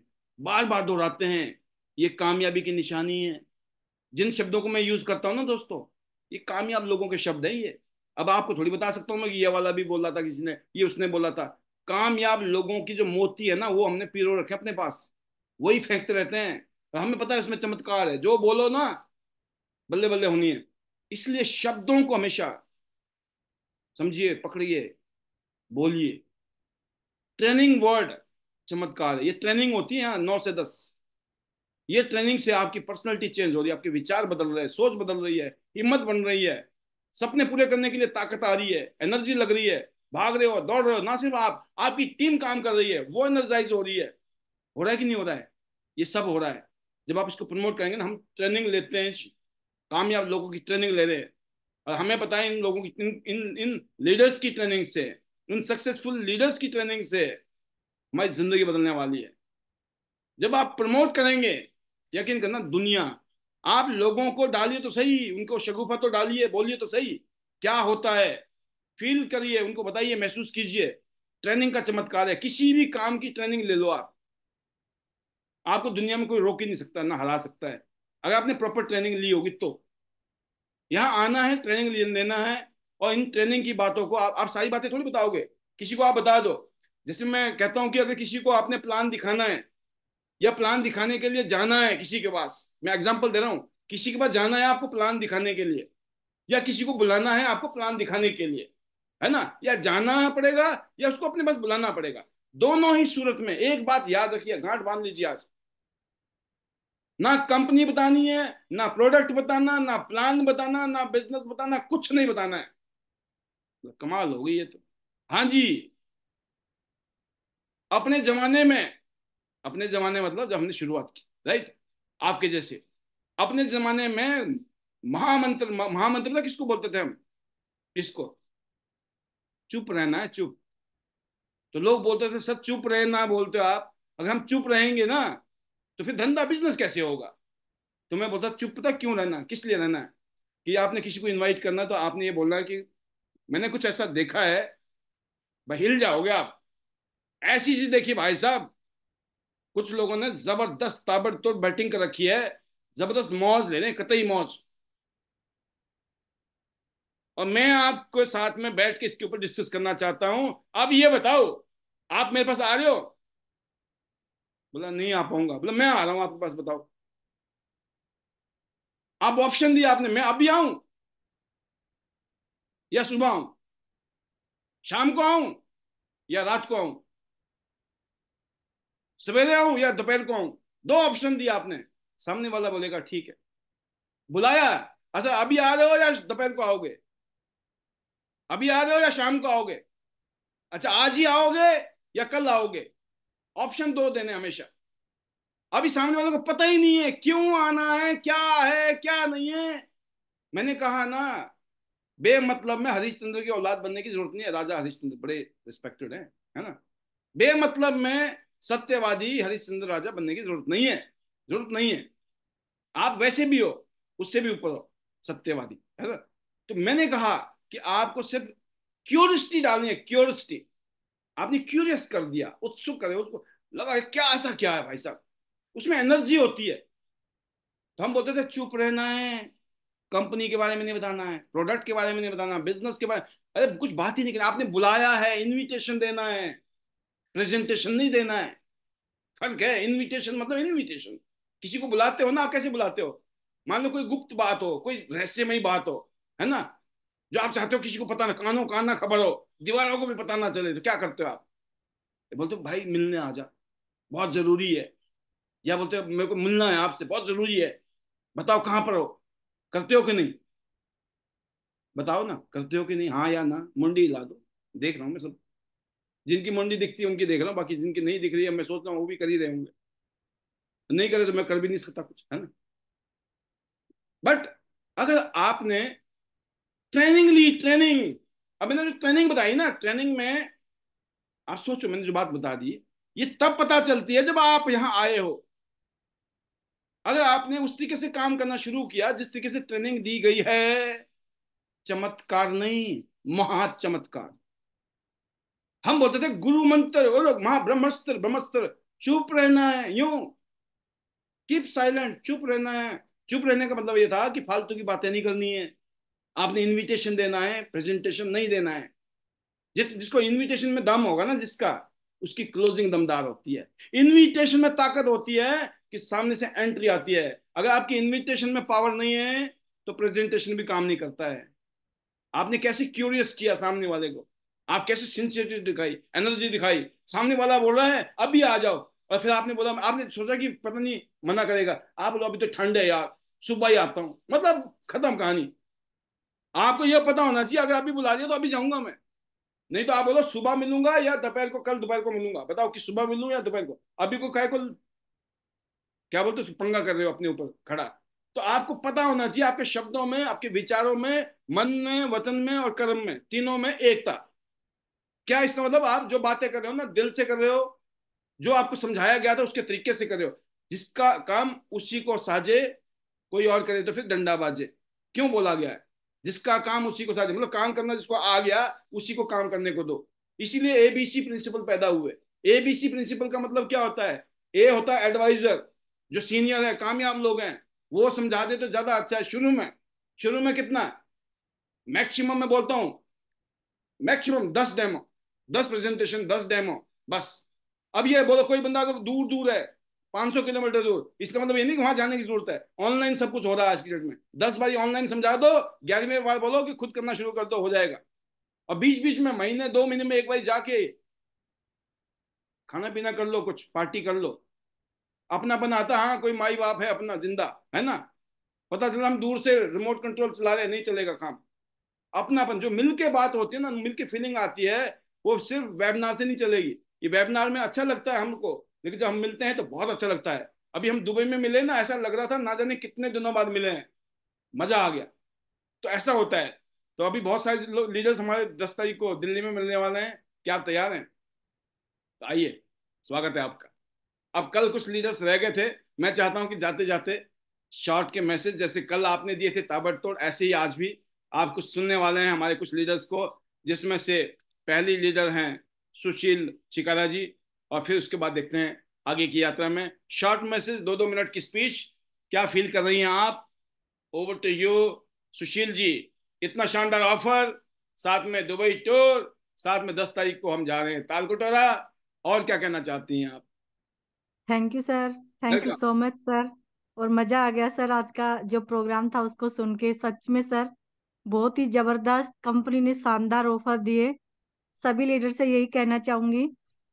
बार बार दोहराते हैं ये कामयाबी की निशानी है जिन शब्दों को मैं यूज करता हूँ ना दोस्तों ये कामयाब लोगों के शब्द हैं ये अब आपको थोड़ी बता सकता हूँ मैं ये वाला भी बोला था किसी ने ये उसने बोला था कामयाब लोगों की जो मोती है ना वो हमने पीरो रखे अपने पास वही फेंकते रहते हैं हमें पता है उसमें चमत्कार है जो बोलो ना बल्ले बल्ले होनी है इसलिए शब्दों को हमेशा समझिए पकड़िए बोलिए ट्रेनिंग वर्ड चमत्कार है ये ट्रेनिंग होती है यहाँ नौ से दस ये ट्रेनिंग से आपकी पर्सनैलिटी चेंज हो रही है आपके विचार बदल रहे हैं सोच बदल रही है हिम्मत बन रही है सपने पूरे करने के लिए ताकत आ रही है एनर्जी लग रही है भाग रहे हो दौड़ रहे हो ना सिर्फ आप आपकी टीम काम कर रही है वो एनर्जाइज हो रही है हो रहा है कि नहीं हो रहा है ये सब हो रहा है जब आप इसको प्रमोट करेंगे ना हम ट्रेनिंग लेते हैं कामयाब लोगों की ट्रेनिंग ले रहे हैं और हमें पता है इन लोगों की इन इन, इन लीडर्स की ट्रेनिंग से इन सक्सेसफुल लीडर्स की ट्रेनिंग से हमारी जिंदगी बदलने वाली है जब आप प्रमोट करेंगे यकीन करना दुनिया आप लोगों को डालिए तो सही उनको शगुफा तो डालिए बोलिए तो सही क्या होता है फील करिए उनको बताइए महसूस कीजिए ट्रेनिंग का चमत्कार है किसी भी काम की ट्रेनिंग ले लो आप आपको दुनिया में कोई रोक ही नहीं सकता ना हरा सकता है अगर आपने प्रॉपर ट्रेनिंग ली होगी तो यहाँ आना है ट्रेनिंग लेना है और इन ट्रेनिंग की बातों को आप आप सारी बातें थोड़ी बताओगे किसी को आप बता दो जैसे मैं कहता हूँ कि अगर किसी को आपने प्लान दिखाना है या प्लान दिखाने के लिए जाना है किसी के पास मैं एग्जाम्पल दे रहा हूँ किसी के पास जाना है आपको प्लान दिखाने के लिए या किसी को बुलाना है आपको प्लान दिखाने के लिए है ना या जाना पड़ेगा या उसको अपने पास बुलाना पड़ेगा दोनों ही सूरत में एक बात याद रखिए गांठ बांध लीजिए आज ना कंपनी बतानी है ना प्रोडक्ट बताना ना प्लान बताना ना बिजनेस बताना कुछ नहीं बताना है तो कमाल हो गई ये तो हाँ जी अपने जमाने में अपने जमाने मतलब जब हमने शुरुआत की राइट आपके जैसे अपने जमाने में महामंत्र महामंत्र किसको बोलते थे हम किसको चुप रहना है चुप तो लोग बोलते थे सर चुप रहे ना बोलते हो आप अगर हम चुप रहेंगे ना तो फिर धंधा बिजनेस कैसे होगा तो मैं बोलता चुप तक क्यों रहना किस लिए रहना है कि आपने किसी को इनवाइट करना तो आपने ये बोलना है कि मैंने कुछ ऐसा देखा है भाई हिल जाओगे आप ऐसी चीज देखी भाई साहब कुछ लोगों ने जबरदस्त ताबड़तोड़ बैटिंग कर रखी है जबरदस्त मौज ले रहे हैं कतई मौज और मैं आपको साथ में बैठ के इसके ऊपर डिस्कस करना चाहता हूं अब ये बताओ आप मेरे पास आ रहे हो बोला नहीं आ पाऊंगा बोला मैं आ रहा हूं आपके पास बताओ आप ऑप्शन दिया आपने मैं अभी आऊं या सुबह आऊं शाम को आऊं या रात को आऊं सवेरे आऊं या दोपहर को आऊं दो ऑप्शन दिया आपने सामने वाला बोलेगा ठीक है बुलाया अच्छा अभी आ रहे हो या दोपहर को आओगे अभी आ रहे हो या शाम को आओगे अच्छा आज ही आओगे या कल आओगे ऑप्शन दो देने हमेशा अभी सामने वालों को पता ही नहीं है क्यों आना है क्या है क्या नहीं है मैंने कहा ना बेमतलब में हरिश्चंद्र की औलाद बनने की जरूरत नहीं है राजा हरिश्चंद्र बड़े रिस्पेक्टेड हैं है ना बेमतलब में सत्यवादी हरिश्चंद्र राजा बनने की जरूरत नहीं है जरूरत नहीं है आप वैसे भी हो उससे भी ऊपर हो सत्यवादी है ना तो मैंने कहा कि आपको सिर्फ क्यूरियसिटी डालनी है क्यूरियसिटी आपने क्यूरियस कर दिया उत्सुक करे उसको लगा क्या ऐसा क्या है भाई साहब उसमें एनर्जी होती है तो हम बोलते थे चुप रहना है कंपनी के बारे में नहीं बताना है प्रोडक्ट के बारे में नहीं बताना बिजनेस के बारे में अरे कुछ बात ही नहीं करना आपने बुलाया है इनविटेशन देना है प्रेजेंटेशन नहीं देना है फर्क है इनविटेशन मतलब इनविटेशन किसी को बुलाते हो ना आप कैसे बुलाते हो मान लो कोई गुप्त बात हो कोई रहस्यमयी बात हो है ना जो आप चाहते हो किसी को पता ना कानों कान ना खबर हो दीवारों को भी पता ना चले तो क्या करते हो आप बोलते हो भाई मिलने आ जा बहुत जरूरी है या बोलते हो मेरे को मिलना है आपसे बहुत जरूरी है बताओ कहाँ पर हो करते हो कि नहीं बताओ ना करते हो कि नहीं हाँ या ना मुंडी ला दो देख रहा हूँ मैं सब जिनकी मुंडी दिखती है उनकी देख रहा हूँ बाकी जिनकी नहीं दिख रही है मैं सोच रहा हूँ वो भी कर ही रहे होंगे नहीं करे तो मैं कर भी नहीं सकता कुछ है ना बट अगर आपने ट्रेनिंग ली ट्रेनिंग अब मैंने जो ट्रेनिंग बताई ना ट्रेनिंग में आप सोचो मैंने जो बात बता दी ये तब पता चलती है जब आप यहां आए हो अगर आपने उस तरीके से काम करना शुरू किया जिस तरीके से ट्रेनिंग दी गई है चमत्कार नहीं महा चमत्कार हम बोलते थे गुरु मंत्र बोलो महा महाब्रह्मस्त्र ब्रह्मस्त्र चुप रहना है यू कीप साइलेंट चुप रहना है चुप रहने का मतलब ये था कि फालतू की बातें नहीं करनी है आपने इनविटेशन देना है प्रेजेंटेशन नहीं देना है जि, जिसको इनविटेशन में दम होगा ना जिसका उसकी क्लोजिंग दमदार होती है इनविटेशन में ताकत होती है कि सामने से एंट्री आती है अगर आपकी इनविटेशन में पावर नहीं है तो प्रेजेंटेशन भी काम नहीं करता है आपने कैसे क्यूरियस किया सामने वाले को आप कैसे सिंसियरिटी दिखाई एनर्जी दिखाई सामने वाला बोल रहा है अभी आ जाओ और फिर आपने बोला आपने सोचा कि पता नहीं मना करेगा आप बोलो अभी तो ठंड है यार सुबह ही आता हूं मतलब खत्म कहानी आपको यह पता होना चाहिए अगर अभी बुला दिए तो अभी जाऊंगा मैं नहीं तो आप बोलो सुबह मिलूंगा या दोपहर को कल दोपहर को मिलूंगा बताओ कि सुबह मिलूंगा या दोपहर को अभी को कह को क्या बोलते तो पंगा कर रहे हो अपने ऊपर खड़ा तो आपको पता होना चाहिए आपके शब्दों में आपके विचारों में मन में वतन में और कर्म में तीनों में एकता क्या इसका मतलब आप जो बातें कर रहे हो ना दिल से कर रहे हो जो आपको समझाया गया था उसके तरीके से कर रहे हो जिसका काम उसी को साजे कोई और करे तो फिर डंडा बाजे क्यों बोला गया है जिसका काम उसी को साथ मतलब काम करना जिसको आ गया उसी को काम करने को दो इसीलिए एबीसी प्रिंसिपल पैदा हुए एबीसी प्रिंसिपल का मतलब क्या होता है ए होता है एडवाइजर जो सीनियर है कामयाब लोग हैं वो समझा दे तो ज्यादा अच्छा है शुरू में शुरू में कितना मैक्सिमम मैं बोलता हूं मैक्सिमम दस डेमो दस प्रेजेंटेशन दस डेमो बस अब ये बोलो कोई बंदा अगर दूर दूर है 500 किलोमीटर दूर इसका मतलब ये नहीं कि वहां जाने की जरूरत है ऑनलाइन सब कुछ हो रहा है आज की डेट में दस बार ऑनलाइन समझा दो ग्यारहवीं बार बोलो कि खुद करना शुरू कर दो हो जाएगा और बीच बीच में महीने दो महीने में एक बार जाके खाना पीना कर लो कुछ पार्टी कर लो अपनापन आता हाँ कोई माई बाप है अपना जिंदा है ना पता चला हम दूर से रिमोट कंट्रोल चला रहे नहीं चलेगा काम अपनापन जो मिलके बात होती है ना मिलके फीलिंग आती है वो सिर्फ वेबिनार से नहीं चलेगी ये वेबिनार में अच्छा लगता है हमको लेकिन जब हम मिलते हैं तो बहुत अच्छा लगता है अभी हम दुबई में मिले ना ऐसा लग रहा था ना जाने कितने दिनों बाद मिले हैं मजा आ गया तो ऐसा होता है तो अभी बहुत सारे लीडर्स हमारे दस तारीख को दिल्ली में मिलने वाले हैं क्या आप तैयार हैं तो आइए स्वागत है आपका अब कल कुछ लीडर्स रह गए थे मैं चाहता हूं कि जाते जाते शॉर्ट के मैसेज जैसे कल आपने दिए थे ताबड़तोड़ ऐसे ही आज भी आप कुछ सुनने वाले हैं हमारे कुछ लीडर्स को जिसमें से पहली लीडर हैं सुशील चिकारा जी और फिर उसके बाद देखते हैं आगे की यात्रा में शॉर्ट मैसेज दो दो मिनट की स्पीच क्या फील कर रही हैं आप over to you Sushil ji इतना शानदार ऑफर साथ में दुबई टूर साथ में दस तारीख को हम जा रहे हैं तालकोटोरा और क्या कहना चाहती हैं आप thank you sir thank you so much sir और मजा आ गया सर आज का जो प्रोग्राम था उसको सुन के सच में सर बहुत ही जबरदस्त कंपनी ने शानदार ऑफर दिए सभी लीडर से यही कहना चाहूंगी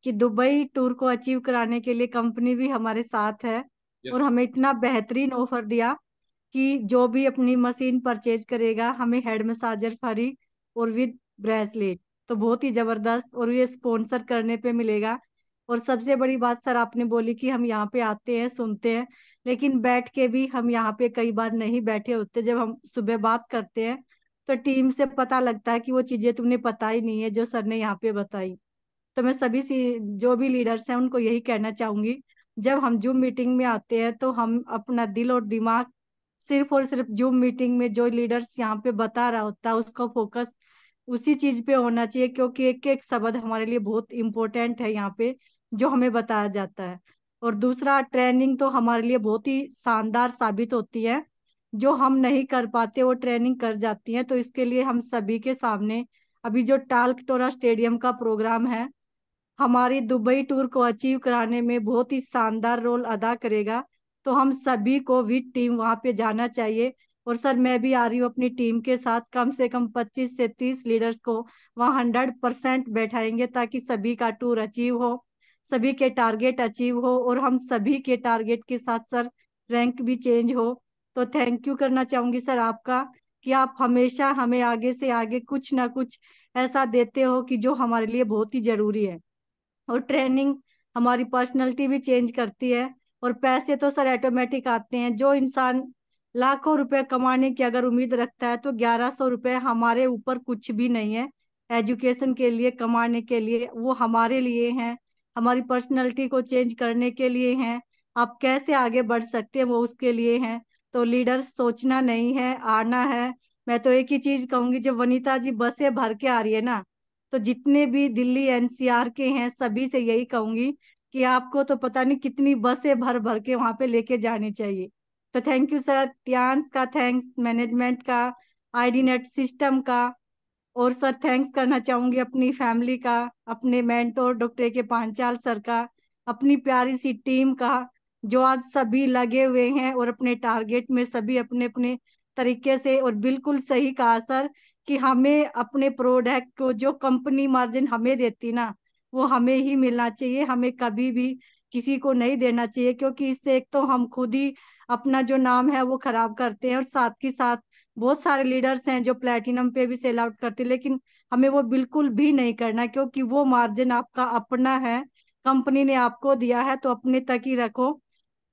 कि दुबई टूर को अचीव कराने के लिए कंपनी भी हमारे साथ है yes. और हमें इतना बेहतरीन ऑफर दिया कि जो भी अपनी मशीन परचेज करेगा हमें हेड मसाजर फ्री और विद ब्रेसलेट तो बहुत ही जबरदस्त और ये स्पॉन्सर करने पे मिलेगा और सबसे बड़ी बात सर आपने बोली कि हम यहाँ पे आते हैं सुनते हैं लेकिन बैठ के भी हम यहाँ पे कई बार नहीं बैठे होते जब हम सुबह बात करते हैं तो टीम से पता लगता है कि वो चीजें तुमने पता ही नहीं है जो सर ने यहाँ पे बताई तो मैं सभी जो भी लीडर्स हैं उनको यही कहना चाहूंगी जब हम जूम मीटिंग में आते हैं तो हम अपना दिल और दिमाग सिर्फ और सिर्फ जूम मीटिंग में जो लीडर्स यहाँ पे बता रहा होता है उसका फोकस उसी चीज पे होना चाहिए क्योंकि एक एक शब्द हमारे लिए बहुत इम्पोर्टेंट है यहाँ पे जो हमें बताया जाता है और दूसरा ट्रेनिंग तो हमारे लिए बहुत ही शानदार साबित होती है जो हम नहीं कर पाते वो ट्रेनिंग कर जाती है तो इसके लिए हम सभी के सामने अभी जो टाल्क स्टेडियम का प्रोग्राम है हमारी दुबई टूर को अचीव कराने में बहुत ही शानदार रोल अदा करेगा तो हम सभी को भी टीम वहाँ पे जाना चाहिए और सर मैं भी आ रही हूँ अपनी टीम के साथ कम से कम 25 से 30 लीडर्स को वहाँ हंड्रेड परसेंट बैठाएंगे ताकि सभी का टूर अचीव हो सभी के टारगेट अचीव हो और हम सभी के टारगेट के साथ सर रैंक भी चेंज हो तो थैंक यू करना चाहूंगी सर आपका कि आप हमेशा हमें आगे से आगे कुछ ना कुछ ऐसा देते हो कि जो हमारे लिए बहुत ही जरूरी है और ट्रेनिंग हमारी पर्सनैलिटी भी चेंज करती है और पैसे तो सर ऑटोमेटिक आते हैं जो इंसान लाखों रुपए कमाने की अगर उम्मीद रखता है तो ग्यारह सौ रुपये हमारे ऊपर कुछ भी नहीं है एजुकेशन के लिए कमाने के लिए वो हमारे लिए हैं हमारी पर्सनैलिटी को चेंज करने के लिए हैं आप कैसे आगे बढ़ सकते हैं वो उसके लिए हैं तो लीडर सोचना नहीं है आना है मैं तो एक ही चीज कहूंगी जब वनिता जी बसे भर के आ रही है ना तो जितने भी दिल्ली एनसीआर के हैं सभी से यही कहूंगी कि आपको तो पता नहीं कितनी बसें भर भर के वहां पे लेके जानी चाहिए तो थैंक यू सर टियांस का थैंक्स मैनेजमेंट का आईडी नेट सिस्टम का और सर थैंक्स करना चाहूंगी अपनी फैमिली का अपने मेंटोर डॉक्टर के पांचाल सर का अपनी प्यारी सी टीम का जो आज सभी लगे हुए हैं और अपने टारगेट में सभी अपने अपने तरीके से और बिल्कुल सही कहा सर कि हमें अपने प्रोडक्ट को जो कंपनी मार्जिन हमें देती ना वो हमें ही मिलना चाहिए हमें कभी भी किसी को नहीं देना चाहिए क्योंकि इससे एक तो हम खुद ही अपना जो नाम है वो खराब करते हैं और साथ के साथ बहुत सारे लीडर्स हैं जो प्लेटिनम पे भी सेल आउट करते हैं लेकिन हमें वो बिल्कुल भी नहीं करना क्योंकि वो मार्जिन आपका अपना है कंपनी ने आपको दिया है तो अपने तक ही रखो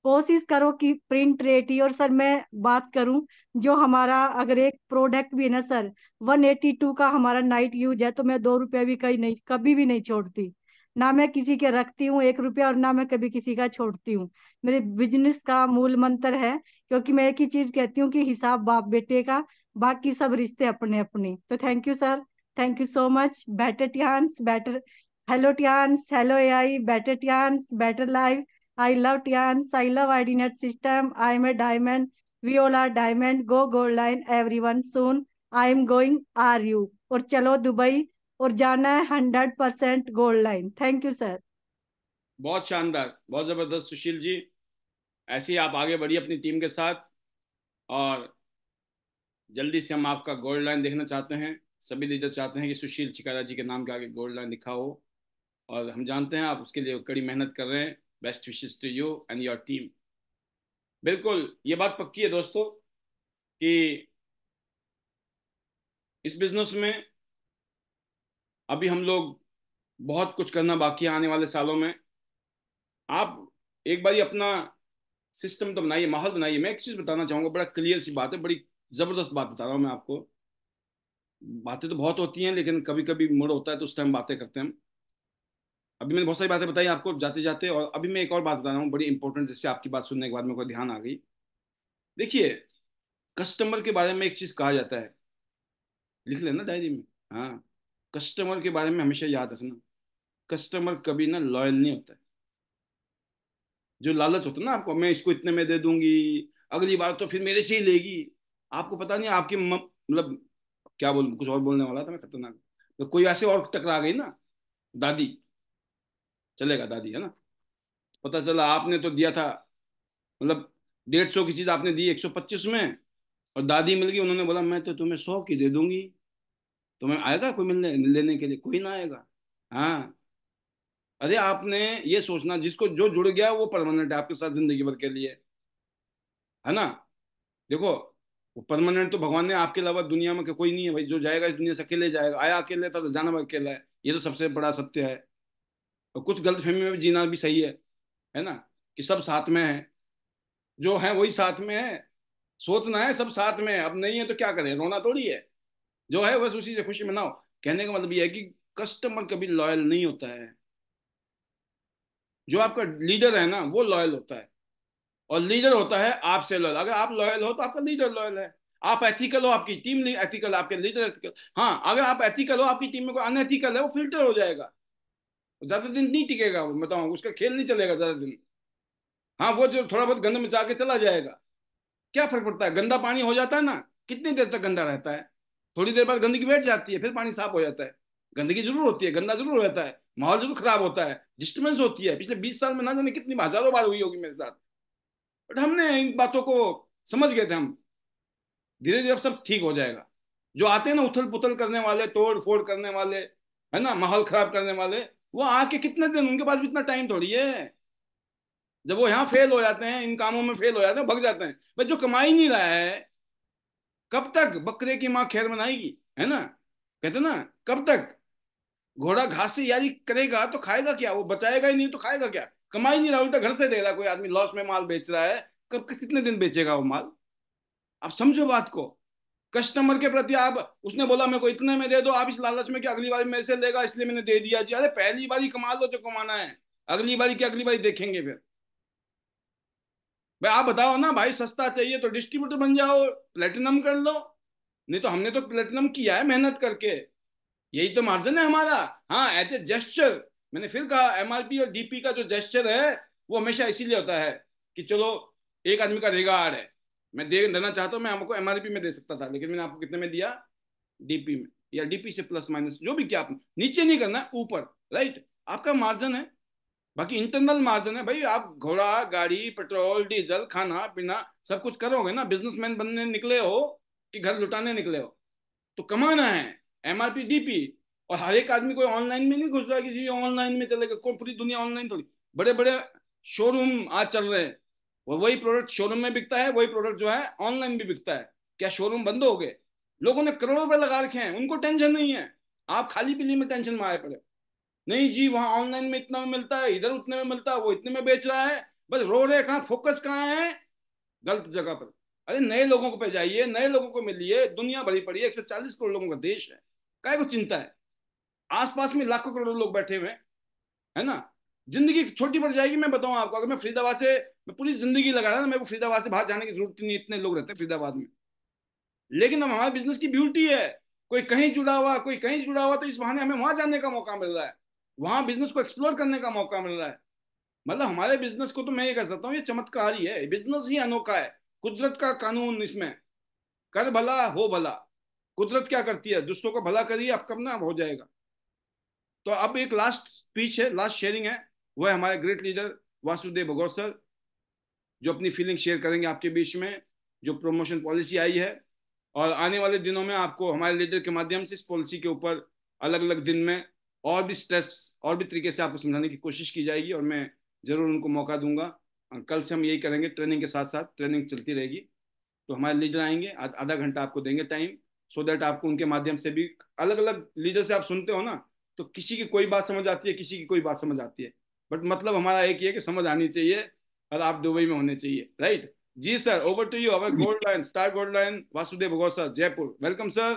कोशिश करो कि प्रिंट रेट ही और सर मैं बात करूं जो हमारा अगर एक प्रोडक्ट भी है ना सर 182 का हमारा नाइट यूज है तो मैं दो रुपया भी कहीं नहीं कभी भी नहीं छोड़ती ना मैं किसी के रखती हूँ एक रुपया और ना मैं कभी किसी का छोड़ती हूँ मेरे बिजनेस का मूल मंत्र है क्योंकि मैं एक ही चीज कहती हूँ कि हिसाब बाप बेटे का बाकी सब रिश्ते अपने अपने तो thank you sir thank you so much better Tiens better hello Tiens hello A I better Tiens better life I love Tians. I love IDNet system. I'm a diamond. Viola diamond. Go gold line. Everyone soon. I'm going RU. और चलो Dubai और जाना है hundred percent gold line thank you sir बहुत शानदार बहुत जबरदस्त सुशील जी ऐसे ही आप आगे बढ़िए अपनी टीम के साथ और जल्दी से हम आपका गोल्ड लाइन देखना चाहते हैं सभी लीडर चाहते हैं कि सुशील चिकारा जी के नाम के आगे गोल्ड लाइन लिखा हो और हम जानते हैं आप उसके लिए कड़ी मेहनत कर रहे हैं best wishes to you and your team बिल्कुल ये बात पक्की है दोस्तों कि इस बिजनेस में अभी हम लोग बहुत कुछ करना बाकी है आने वाले सालों में आप एक बार अपना सिस्टम तो बनाइए माहौल बनाइए मैं एक चीज़ बताना चाहूँगा बड़ा क्लियर सी बात है बड़ी ज़बरदस्त बात बता रहा हूँ मैं आपको बातें तो बहुत होती हैं लेकिन कभी कभी मूड होता है तो उस टाइम बातें करते हैं हम अभी मैंने बहुत सारी बातें बताई आपको जाते जाते और अभी मैं एक और बात बता रहा हूँ बड़ी इंपॉर्टेंट जैसे आपकी बात सुनने के बाद मेरे को ध्यान आ गई देखिए कस्टमर के बारे में एक चीज़ कहा जाता है लिख लेना डायरी में हाँ कस्टमर के बारे में हमेशा याद रखना कस्टमर कभी ना लॉयल नहीं होता है जो लालच होता है ना आपको मैं इसको इतने में दे दूंगी अगली बार तो फिर मेरे से ही लेगी आपको पता नहीं आपकी मतलब क्या बोल कुछ और बोलने वाला था मैं खतरनाक तो कोई ऐसे और टकरा गई ना दादी चलेगा दादी है ना पता चला आपने तो दिया था मतलब डेढ़ सौ की चीज़ आपने दी एक सौ पच्चीस में और दादी मिल गई उन्होंने बोला मैं तो तुम्हें सौ की दे दूंगी तुम्हें आएगा कोई मिलने लेने के लिए कोई ना आएगा हाँ अरे आपने ये सोचना जिसको जो जुड़ गया वो परमानेंट है आपके साथ जिंदगी भर के लिए है ना देखो वो परमानेंट तो भगवान ने आपके अलावा दुनिया में कोई नहीं है भाई जो जाएगा इस दुनिया से अकेले जाएगा आया अकेले था तो जाना अकेला है ये तो सबसे बड़ा सत्य है और कुछ गलत फहमी में भी जीना भी सही है है ना कि सब साथ में है जो है वही साथ में है सोचना है सब साथ में है अब नहीं है तो क्या करें रोना थोड़ी है जो है बस उसी से खुशी मनाओ कहने का मतलब यह है कि कस्टमर कभी लॉयल नहीं होता है जो आपका लीडर है ना वो लॉयल होता है और लीडर होता है आपसे लॉयल अगर आप लॉयल हो तो आपका लीडर लॉयल है आप एथिकल हो आपकी टीम एथिकल आपके लीडर एथिकल हाँ अगर आप एथिकल हो आपकी टीम में कोई अनएथिकल है वो फिल्टर हो जाएगा ज्यादा दिन नहीं टिकेगा वो बताऊँ तो उसका खेल नहीं चलेगा ज्यादा दिन हाँ वो जो थोड़ा बहुत गंद में जाके चला जाएगा क्या फर्क पड़ता है गंदा पानी हो जाता है ना कितनी देर तक गंदा रहता है थोड़ी देर बाद गंदगी बैठ जाती है फिर पानी साफ हो जाता है गंदगी जरूर होती है गंदा जरूर रहता है माहौल जरूर खराब होता है डिस्टर्बेंस होती है पिछले बीस साल में ना जाने कितनी हजारों बार हुई होगी मेरे साथ बट हमने इन बातों को समझ गए थे हम धीरे धीरे अब सब ठीक हो जाएगा जो आते हैं ना उथल पुथल करने वाले तोड़ फोड़ करने वाले है ना माहौल खराब करने वाले वो आके कितने दिन उनके पास भी इतना टाइम थोड़ी है जब वो यहाँ फेल हो जाते हैं इन कामों में फेल हो जाते हैं भग जाते हैं भाई जो कमाई नहीं रहा है कब तक बकरे की माँ खैर बनाएगी है ना कहते ना कब तक घोड़ा घास से यारी करेगा तो खाएगा क्या वो बचाएगा ही नहीं तो खाएगा क्या कमाई नहीं रहा उल्टा घर से दे रहा कोई आदमी लॉस में माल बेच रहा है कब कितने दिन बेचेगा वो माल आप समझो बात को कस्टमर के प्रति आप उसने बोला मेरे को इतने में दे दो आप इस लालच में कि अगली बार मेरे से लेगा इसलिए मैंने दे दिया जी अरे पहली बार ही कमा लो जो कमाना है अगली बारी की अगली बारी देखेंगे फिर भाई आप बताओ ना भाई सस्ता चाहिए तो डिस्ट्रीब्यूटर बन जाओ प्लेटिनम कर लो नहीं तो हमने तो प्लेटिनम किया है मेहनत करके यही तो मार्जिन है हमारा हाँ एज ए जेस्चर मैंने फिर कहा एमआरपी और डीपी का जो जेस्चर है वो हमेशा इसीलिए होता है कि चलो एक आदमी का रेगा है मैं दे देना चाहता हूँ मैं आपको एम में दे सकता था लेकिन मैंने आपको कितने में दिया डीपी में या डीपी से प्लस माइनस जो भी क्या आपने नीचे नहीं करना है ऊपर राइट आपका मार्जिन है बाकी इंटरनल मार्जिन है भाई आप घोड़ा गाड़ी पेट्रोल डीजल खाना पीना सब कुछ करोगे ना बिजनेसमैन बनने निकले हो कि घर लुटाने निकले हो तो कमाना है एमआरपी डीपी और हर एक आदमी कोई ऑनलाइन में नहीं घुस रहा है कि जी ऑनलाइन में चलेगा कौन पूरी दुनिया ऑनलाइन थोड़ी बड़े बड़े शोरूम आज चल रहे हैं और वही प्रोडक्ट शोरूम में बिकता है वही प्रोडक्ट जो है ऑनलाइन भी बिकता है क्या शोरूम बंद हो गए लोगों ने करोड़ों रुपए लगा रखे हैं उनको टेंशन नहीं है आप खाली पीली में टेंशन में आए पड़े नहीं जी वहाँ ऑनलाइन में इतना में मिलता है इधर उतने में मिलता है वो इतने में बेच रहा है बस रो रहे कहाँ फोकस कहाँ है गलत जगह पर अरे नए लोगों को पे जाइए नए लोगों को मिलिए दुनिया भरी पड़ी है एक करोड़ लोगों का देश है क्या को चिंता है आसपास में लाखों करोड़ों लोग बैठे हुए हैं है ना जिंदगी छोटी पड़ जाएगी मैं बताऊं आपको अगर मैं फरीदाबाद से मैं पूरी जिंदगी लगा रहा ना मेरे को फरीदाबाद से बाहर जाने की जरूरत नहीं इतने लोग रहते हैं फरीदाबाद में लेकिन अब हमारे बिजनेस की ब्यूटी है कोई कहीं जुड़ा हुआ कोई कहीं जुड़ा हुआ तो इस बहाने हमें वहां जाने का मौका मिल रहा है वहां बिजनेस को एक्सप्लोर करने का मौका मिल रहा है मतलब हमारे बिजनेस को तो मैं ये कह सकता हूँ ये चमत्कार ही है बिजनेस ही अनोखा है कुदरत का कानून इसमें कर भला हो भला कुदरत क्या करती है दूसरों को भला करिए आपका अपना हो जाएगा तो अब एक लास्ट स्पीच है लास्ट शेयरिंग है वह हमारे great leader Vasudev Bhagaur sir जो अपनी फीलिंग शेयर करेंगे आपके बीच में जो प्रमोशन पॉलिसी आई है और आने वाले दिनों में आपको हमारे लीडर के माध्यम से इस पॉलिसी के ऊपर अलग अलग दिन में और भी स्ट्रेस और भी तरीके से आपको समझाने की कोशिश की जाएगी और मैं ज़रूर उनको मौका दूंगा कल से हम यही करेंगे ट्रेनिंग के साथ साथ ट्रेनिंग चलती रहेगी तो हमारे लीडर आएंगे आधा घंटा आपको देंगे टाइम सो दैट आपको उनके माध्यम से भी अलग अलग लीडर से आप सुनते हो ना तो किसी की कोई बात समझ आती है किसी की कोई बात समझ आती है बट मतलब हमारा एक ही है कि समझ आनी चाहिए और आप दुबई में होने चाहिए राइट जी sir over to you our gold line star gold line Vasudev Bhagaur sir Jaipur welcome sir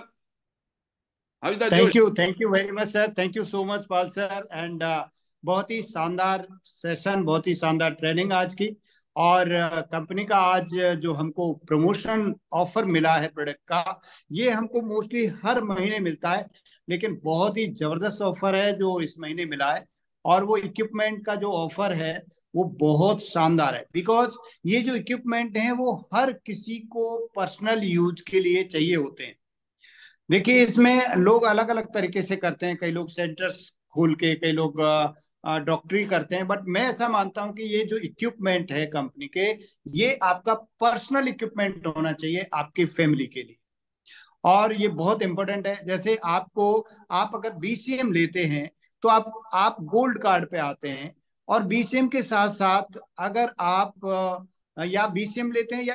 thank you thank you very much sir thank you so much Pal sir and बहुत ही शानदार सेशन बहुत ही शानदार ट्रेनिंग आज की और कंपनी uh, का आज uh, जो हमको प्रमोशन ऑफर मिला है प्रोडक्ट का ये हमको मोस्टली हर महीने मिलता है लेकिन बहुत ही जबरदस्त ऑफर है जो इस महीने मिला है और वो इक्विपमेंट का जो ऑफर है वो बहुत शानदार है बिकॉज ये जो इक्विपमेंट है वो हर किसी को पर्सनल यूज के लिए चाहिए होते हैं देखिए इसमें लोग अलग अलग तरीके से करते हैं कई लोग सेंटर्स खोल के कई लोग डॉक्टरी करते हैं बट मैं ऐसा मानता हूं कि ये जो इक्विपमेंट है कंपनी के ये आपका पर्सनल इक्विपमेंट होना चाहिए आपकी फैमिली के लिए और ये बहुत इंपॉर्टेंट है जैसे आपको आप अगर बीसीएम लेते हैं तो आप आप गोल्ड कार्ड पे आते हैं और बीसीएम के साथ साथ अगर आप या बीसीएम लेते हैं या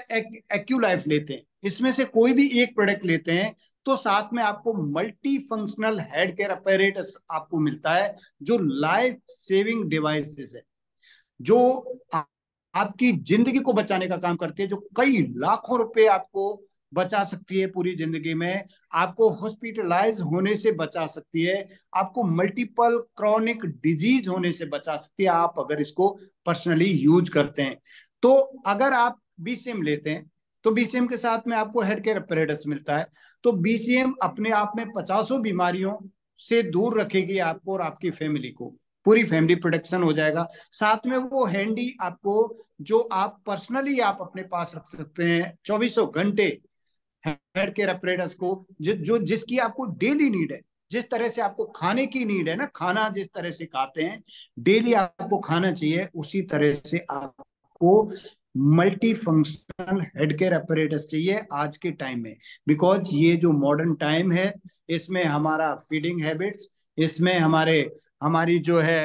एक्यू लेते हैं इसमें से कोई भी एक प्रोडक्ट लेते हैं तो साथ में आपको multi functional head care apparatus आपको मिलता है जो लाइफ सेविंग डिवाइसेस है जो आपकी जिंदगी को बचाने का काम करती है जो कई लाखों रुपए आपको बचा सकती है पूरी जिंदगी में आपको हॉस्पिटलाइज होने से बचा सकती है आपको मल्टीपल क्रॉनिक डिजीज होने से बचा सकती है आप अगर इसको पर्सनली यूज करते हैं तो अगर आप बीसीएम लेते हैं तो बीसीएम के साथ में आपको हेड केयर अपेरेटस मिलता है तो बीसीएम अपने आप में पचासों बीमारियों से दूर रखेगी आपको और आपकी फैमिली को पूरी फैमिली प्रोडक्शन हो जाएगा साथ में वो हैंडी आपको जो आप पर्सनली आप अपने पास रख सकते हैं चौबीसों घंटे हेड केयर अपरेटस को जि, जो जिसकी आपको डेली नीड है जिस तरह से आपको खाने की नीड है ना खाना जिस तरह से खाते हैं डेली आपको खाना चाहिए उसी तरह से आपको multi functional head care operators चाहिए आज के टाइम में बिकॉज ये जो मॉडर्न टाइम है इसमें हमारा फीडिंग हैबिट्स इसमें हमारे हमारी जो है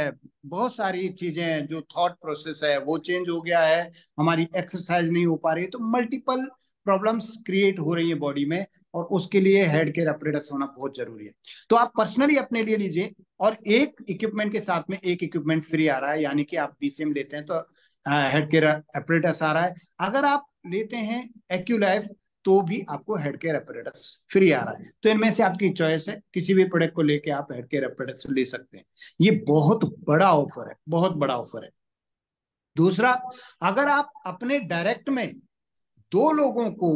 बहुत सारी चीजें जो थॉट प्रोसेस है वो चेंज हो गया है हमारी एक्सरसाइज नहीं हो पा रही है तो मल्टीपल प्रॉब्लम्स क्रिएट हो रही है बॉडी में और उसके लिए हेड केयर अपरेटस होना बहुत जरूरी है तो आप पर्सनली अपने लिए लीजिए और एक इक्विपमेंट के साथ में एक इक्विपमेंट फ्री आ रहा है यानी कि आप बीसीएम लेते हैं तो हेड केयर अपरेटस आ रहा है अगर आप लेते हैं एक्यूलाइफ तो भी आपको हेड केयर अपरेटस फ्री आ रहा है तो इनमें से आपकी चॉइस है किसी भी प्रोडक्ट को लेके आप हेड केयर अपरेटस ले सकते हैं ये बहुत बड़ा ऑफर है बहुत बड़ा ऑफर है दूसरा अगर आप अपने डायरेक्ट में दो लोगों को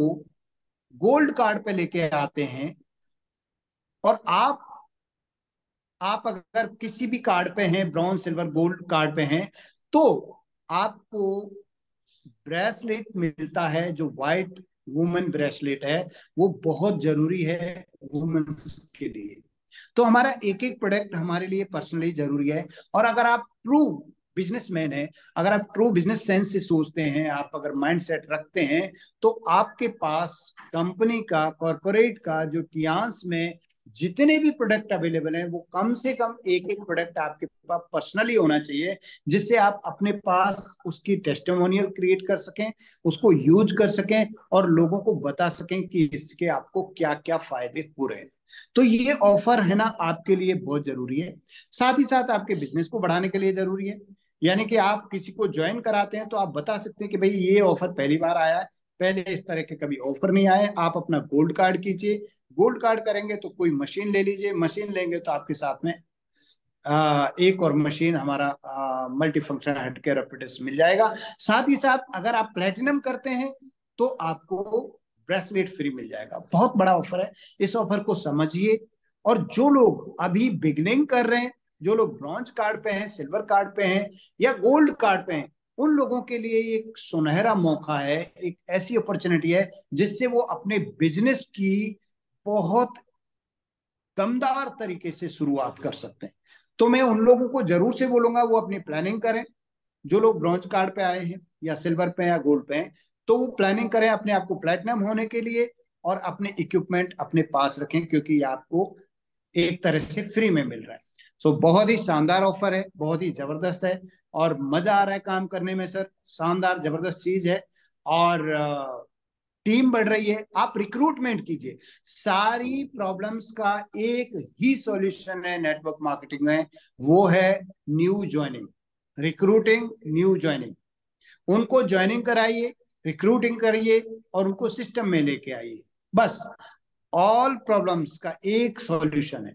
गोल्ड कार्ड पे लेके आते हैं और आप आप अगर किसी भी कार्ड पे हैं ब्राउन सिल्वर गोल्ड कार्ड पे हैं तो आपको ब्रेसलेट मिलता है जो व्हाइट वुमेन ब्रेसलेट है वो बहुत जरूरी है वुमेन्स के लिए तो हमारा एक एक प्रोडक्ट हमारे लिए पर्सनली जरूरी है और अगर आप ट्रू बिजनेसमैन है अगर आप ट्रू बिजनेस सेंस से सोचते हैं आप अगर माइंड सेट रखते हैं तो आपके पास कंपनी का कॉरपोरेट का जो टियांस में जितने भी प्रोडक्ट अवेलेबल हैं वो कम से कम एक एक प्रोडक्ट आपके पास पर्सनली होना चाहिए जिससे आप अपने पास उसकी टेस्टमोनियल क्रिएट कर सकें उसको यूज कर सकें और लोगों को बता सकें कि इसके आपको क्या क्या फायदे हो रहे हैं तो ये ऑफर है ना आपके लिए बहुत जरूरी है साथ ही साथ आपके बिजनेस को बढ़ाने के लिए जरूरी है यानी कि आप किसी को ज्वाइन कराते हैं तो आप बता सकते हैं कि भाई ये ऑफर पहली बार आया है पहले इस तरह के कभी ऑफर नहीं आए आप अपना गोल्ड कार्ड कीजिए गोल्ड कार्ड करेंगे तो कोई मशीन ले लीजिए मशीन लेंगे तो आपके साथ में आ, एक और मशीन हमारा मल्टी फंक्शन हेडकेयर अपडेट्स मिल जाएगा साथ ही साथ अगर आप प्लेटिनम करते हैं तो आपको ब्रेसलेट फ्री मिल जाएगा बहुत बड़ा ऑफर है इस ऑफर को समझिए और जो लोग अभी बिगनिंग कर रहे हैं जो लोग ब्रॉन्ज कार्ड पे हैं सिल्वर कार्ड पे हैं या गोल्ड कार्ड पे हैं उन लोगों के लिए एक सुनहरा मौका है एक ऐसी अपॉर्चुनिटी है जिससे वो अपने बिजनेस की बहुत दमदार तरीके से शुरुआत कर सकते हैं तो मैं उन लोगों को जरूर से बोलूंगा वो अपनी प्लानिंग करें जो लोग ब्रॉन्ज कार्ड पे आए हैं या सिल्वर पे या गोल्ड पे हैं तो वो प्लानिंग करें अपने आप को प्लेटिनम होने के लिए और अपने इक्विपमेंट अपने पास रखें क्योंकि आपको एक तरह से फ्री में मिल रहा है सो so, बहुत ही शानदार ऑफर है बहुत ही जबरदस्त है और मजा आ रहा है काम करने में सर शानदार जबरदस्त चीज है और टीम बढ़ रही है आप रिक्रूटमेंट कीजिए सारी प्रॉब्लम्स का एक ही सॉल्यूशन है नेटवर्क मार्केटिंग में वो है new joining recruiting new joining उनको ज्वाइनिंग कराइए रिक्रूटिंग करिए और उनको सिस्टम में लेके आइए बस ऑल प्रॉब्लम्स का एक सॉल्यूशन है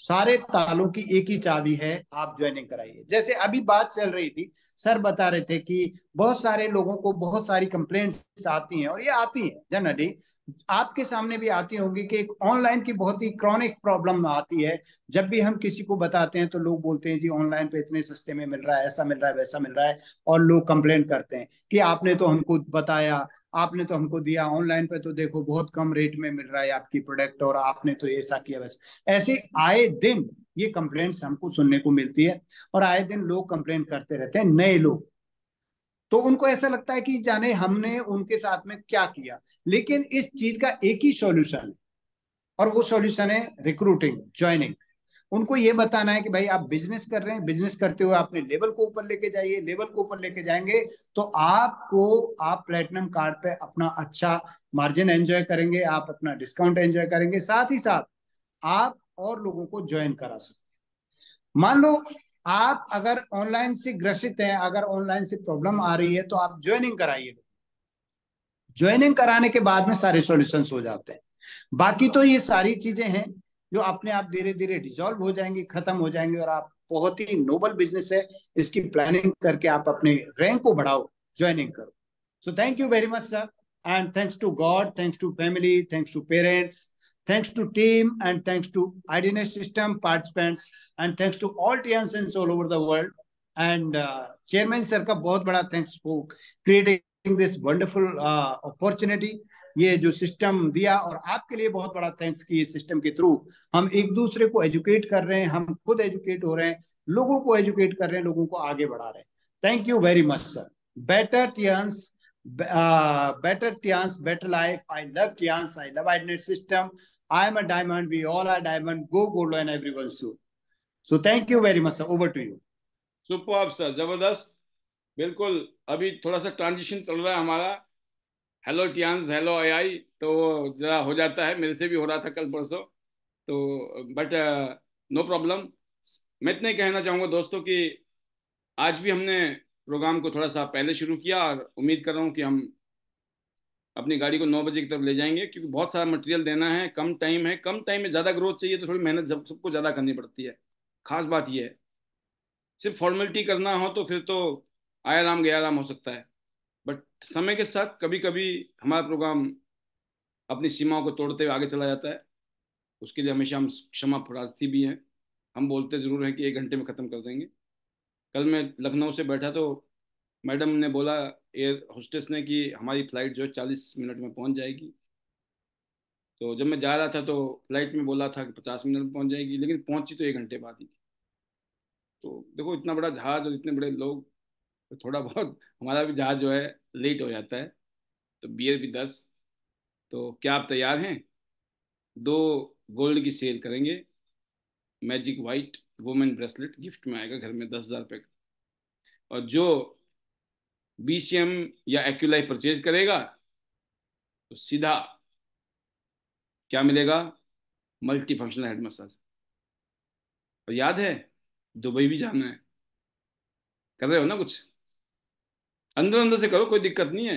सारे तालों की एक ही चाबी है आप ज्वाइनिंग कराइए जैसे अभी बात चल रही थी सर बता रहे थे कि बहुत सारे लोगों को बहुत सारी कंप्लेंट्स आती हैं और ये आती हैं जनरली आपके सामने भी आती होंगी कि एक ऑनलाइन की बहुत ही क्रॉनिक प्रॉब्लम आती है जब भी हम किसी को बताते हैं तो लोग बोलते हैं जी ऑनलाइन पे इतने सस्ते में मिल रहा है ऐसा मिल रहा है वैसा मिल रहा है और लोग कंप्लेन करते हैं कि आपने तो हमको बताया आपने तो हमको दिया ऑनलाइन पे तो देखो बहुत कम रेट में मिल रहा है आपकी प्रोडक्ट और आपने तो ऐसा किया बस ऐसे आए दिन ये कंप्लेंट्स हमको सुनने को मिलती है और आए दिन लोग कंप्लेन करते रहते हैं नए लोग तो उनको ऐसा लगता है कि जाने हमने उनके साथ में क्या किया लेकिन इस चीज का एक ही सॉल्यूशन है और वो सॉल्यूशन है रिक्रूटिंग ज्वाइनिंग उनको ये बताना है कि भाई आप बिजनेस कर रहे हैं बिजनेस करते हुए आपने लेवल को ऊपर लेके जाइए लेवल को ऊपर लेके जाएंगे तो आपको आप प्लेटिनम कार्ड पे अपना अच्छा मार्जिन एंजॉय करेंगे आप अपना डिस्काउंट एंजॉय करेंगे साथ ही साथ आप और लोगों को ज्वाइन करा सकते मान लो आप अगर ऑनलाइन से ग्रसित हैं अगर ऑनलाइन से प्रॉब्लम आ रही है तो आप ज्वाइनिंग कराइए ज्वाइनिंग कराने के बाद में सारे सॉल्यूशंस हो जाते हैं बाकी तो ये सारी चीजें हैं जो अपने आप धीरे धीरे डिजोल्व हो जाएंगी खत्म हो जाएंगे और आप बहुत ही नोबल बिजनेस है इसकी प्लानिंग करके आप अपने रैंक को बढ़ाओ ज्वाइनिंग करो so thank you very much sir and thanks to God, thanks to family, thanks to parents, thanks to team, and thanks to IDNA system participants, and thanks to all TNCs all over the world. And uh, Chairman Sir ka bahut bada thanks for creating this wonderful uh, opportunity ये जो system दिया और आपके लिए बहुत बड़ा thanks की इस सिस्टम के थ्रू हम एक दूसरे को एजुकेट कर रहे हैं हम खुद एजुकेट हो रहे हैं लोगों को एजुकेट कर रहे हैं लोगों को आगे बढ़ा रहे हैं thank you very much sir better Tiens better Tiens better life I love Tiens I love I net system I am a diamond we all are diamond go gold and everyone so so thank you very much sir over to you Superb, sir जबरदस्त बिल्कुल अभी थोड़ा सा transition चल रहा है हमारा hello Tiens hello I I तो ज़रा हो जाता है मेरे से भी हो रहा था कल परसों तो बट नो प्रॉब्लम मैं इतने कहना चाहूँगा दोस्तों कि आज भी हमने प्रोग्राम को थोड़ा सा पहले शुरू किया और उम्मीद कर रहा हूँ कि हम अपनी गाड़ी को नौ बजे की तरफ ले जाएंगे क्योंकि बहुत सारा मटेरियल देना है कम टाइम है कम टाइम में ज़्यादा ग्रोथ चाहिए तो थोड़ी मेहनत सबको ज़्यादा करनी पड़ती है खास बात यह है सिर्फ फॉर्मेलिटी करना हो तो फिर तो आया राम गया राम हो सकता है समय के साथ कभी कभी हमारा प्रोग्राम अपनी सीमाओं को तोड़ते हुए आगे चला जाता है उसके लिए हमेशा हम क्षमा प्रार्थी भी हैं हम बोलते ज़रूर हैं कि एक घंटे में ख़त्म कर देंगे कल मैं लखनऊ से बैठा तो मैडम ने बोला एयर होस्टेस ने कि हमारी फ़्लाइट जो है चालीस मिनट में पहुंच जाएगी तो जब मैं जा रहा था तो फ्लाइट में बोला था कि पचास मिनट में पहुँच जाएगी लेकिन पहुँची तो एक घंटे बाद ही थी तो देखो इतना बड़ा जहाज और इतने बड़े लोग तो थोड़ा बहुत हमारा भी जहाज जो है लेट हो जाता है तो बियर भी दस तो क्या आप तैयार हैं दो गोल्ड की सेल करेंगे magic white women bracelet gift में आएगा घर में दस हज़ार रुपये का और जो बी सी एम या एक्यूलाई परचेज करेगा तो सीधा क्या मिलेगा मल्टी फंक्शनल हेड मसाज और याद है दुबई भी जाना है कर रहे हो ना कुछ अंदर अंदर से करो कोई दिक्कत नहीं है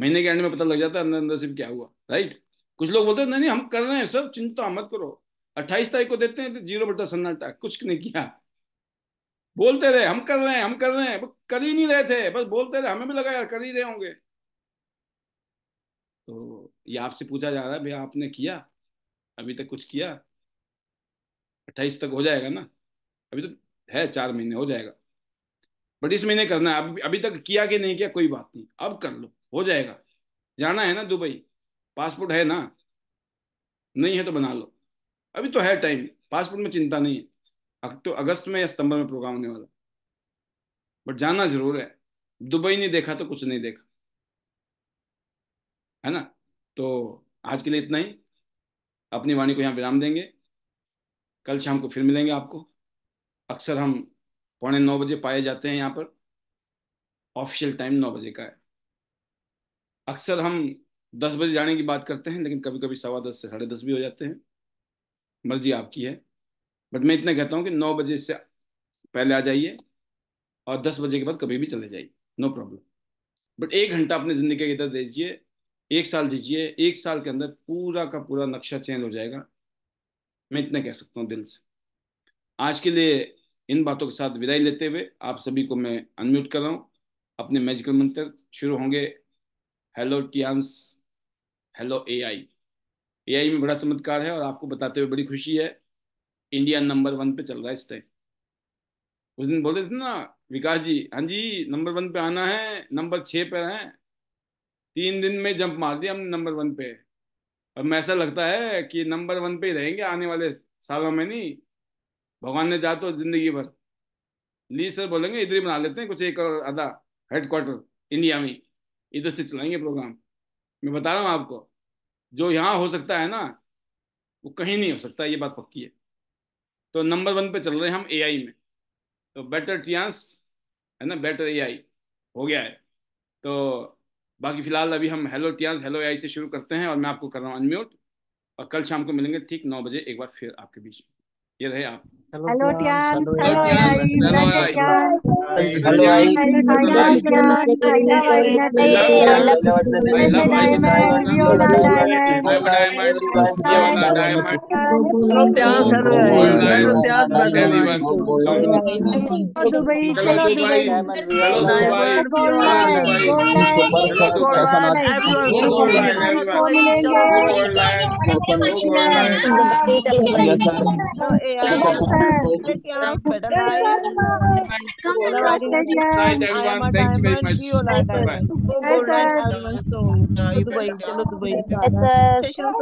महीने के एंड में पता लग जाता है अंदर अंदर से क्या हुआ राइट कुछ लोग बोलते हैं नहीं नहीं हम कर रहे हैं सब चिंता मत करो अट्ठाईस तारीख को देते हैं तो जीरो बटा सन्नाटा कुछ नहीं किया बोलते रहे हम कर रहे हैं हम कर रहे हैं कर ही नहीं रहे थे बस बोलते रहे हमें भी लगा यार कर ही रहे होंगे तो ये आपसे पूछा जा रहा है भैया आपने किया अभी तक कुछ किया अट्ठाईस तक हो जाएगा ना अभी तो है चार महीने हो जाएगा बट इस महीने करना है अभी अभी तक किया कि नहीं किया कोई बात नहीं अब कर लो हो जाएगा जाना है ना दुबई पासपोर्ट है ना नहीं है तो बना लो अभी तो है टाइम पासपोर्ट में चिंता नहीं है तो अगस्त में या सितंबर में प्रोग्राम होने वाला बट जाना जरूर है दुबई नहीं देखा तो कुछ नहीं देखा है ना तो आज के लिए इतना ही अपनी वाणी को यहाँ विराम देंगे कल शाम को फिर मिलेंगे आपको अक्सर हम पौने नौ बजे पाए जाते हैं यहाँ पर ऑफिशियल टाइम नौ बजे का है अक्सर हम दस बजे जाने की बात करते हैं लेकिन कभी कभी सवा दस से साढ़े दस भी हो जाते हैं मर्जी आपकी है बट मैं इतना कहता हूँ कि नौ बजे से पहले आ जाइए और दस बजे के बाद कभी भी चले जाइए नो प्रॉब्लम बट एक घंटा अपनी ज़िंदगी के इधर दीजिए एक साल दीजिए एक साल के अंदर पूरा का पूरा नक्शा चेंज हो जाएगा मैं इतना कह सकता हूँ दिल से आज के लिए इन बातों के साथ विदाई लेते हुए आप सभी को मैं अनम्यूट कर रहा हूँ अपने मैजिकल मंत्र शुरू होंगे hello Tiens hello AI AI में बड़ा चमत्कार है और आपको बताते हुए बड़ी खुशी है इंडिया नंबर वन पे चल रहा है इस टाइम उस दिन बोले थे ना विकास जी हाँ जी नंबर वन पे आना है नंबर छः पे हैं तीन दिन में जंप मार दिया हमने नंबर वन पे अब ऐसा लगता है कि नंबर वन पे ही रहेंगे आने वाले सालों में नहीं भगवान ने चाह तो जिंदगी भर ली सर बोलेंगे इधर ही बना लेते हैं कुछ एक और आधा हेडक्वार्टर इंडिया में इधर से चलाएंगे प्रोग्राम मैं बता रहा हूँ आपको जो यहाँ हो सकता है ना वो कहीं नहीं हो सकता ये बात पक्की है तो नंबर वन पे चल रहे हैं हम एआई में तो बेटर टियांस है ना बेटर एआई हो गया है तो बाकी फिलहाल अभी हम हेलो टियांस हेलो एआई से शुरू करते हैं और मैं आपको कर रहा हूँ अनम्यूट और कल शाम को मिलेंगे ठीक नौ बजे एक बार फिर आपके बीच में ये रहे आप hello Tiens hello hello Night everyone. Thank you very much. Bye bye. Dubai.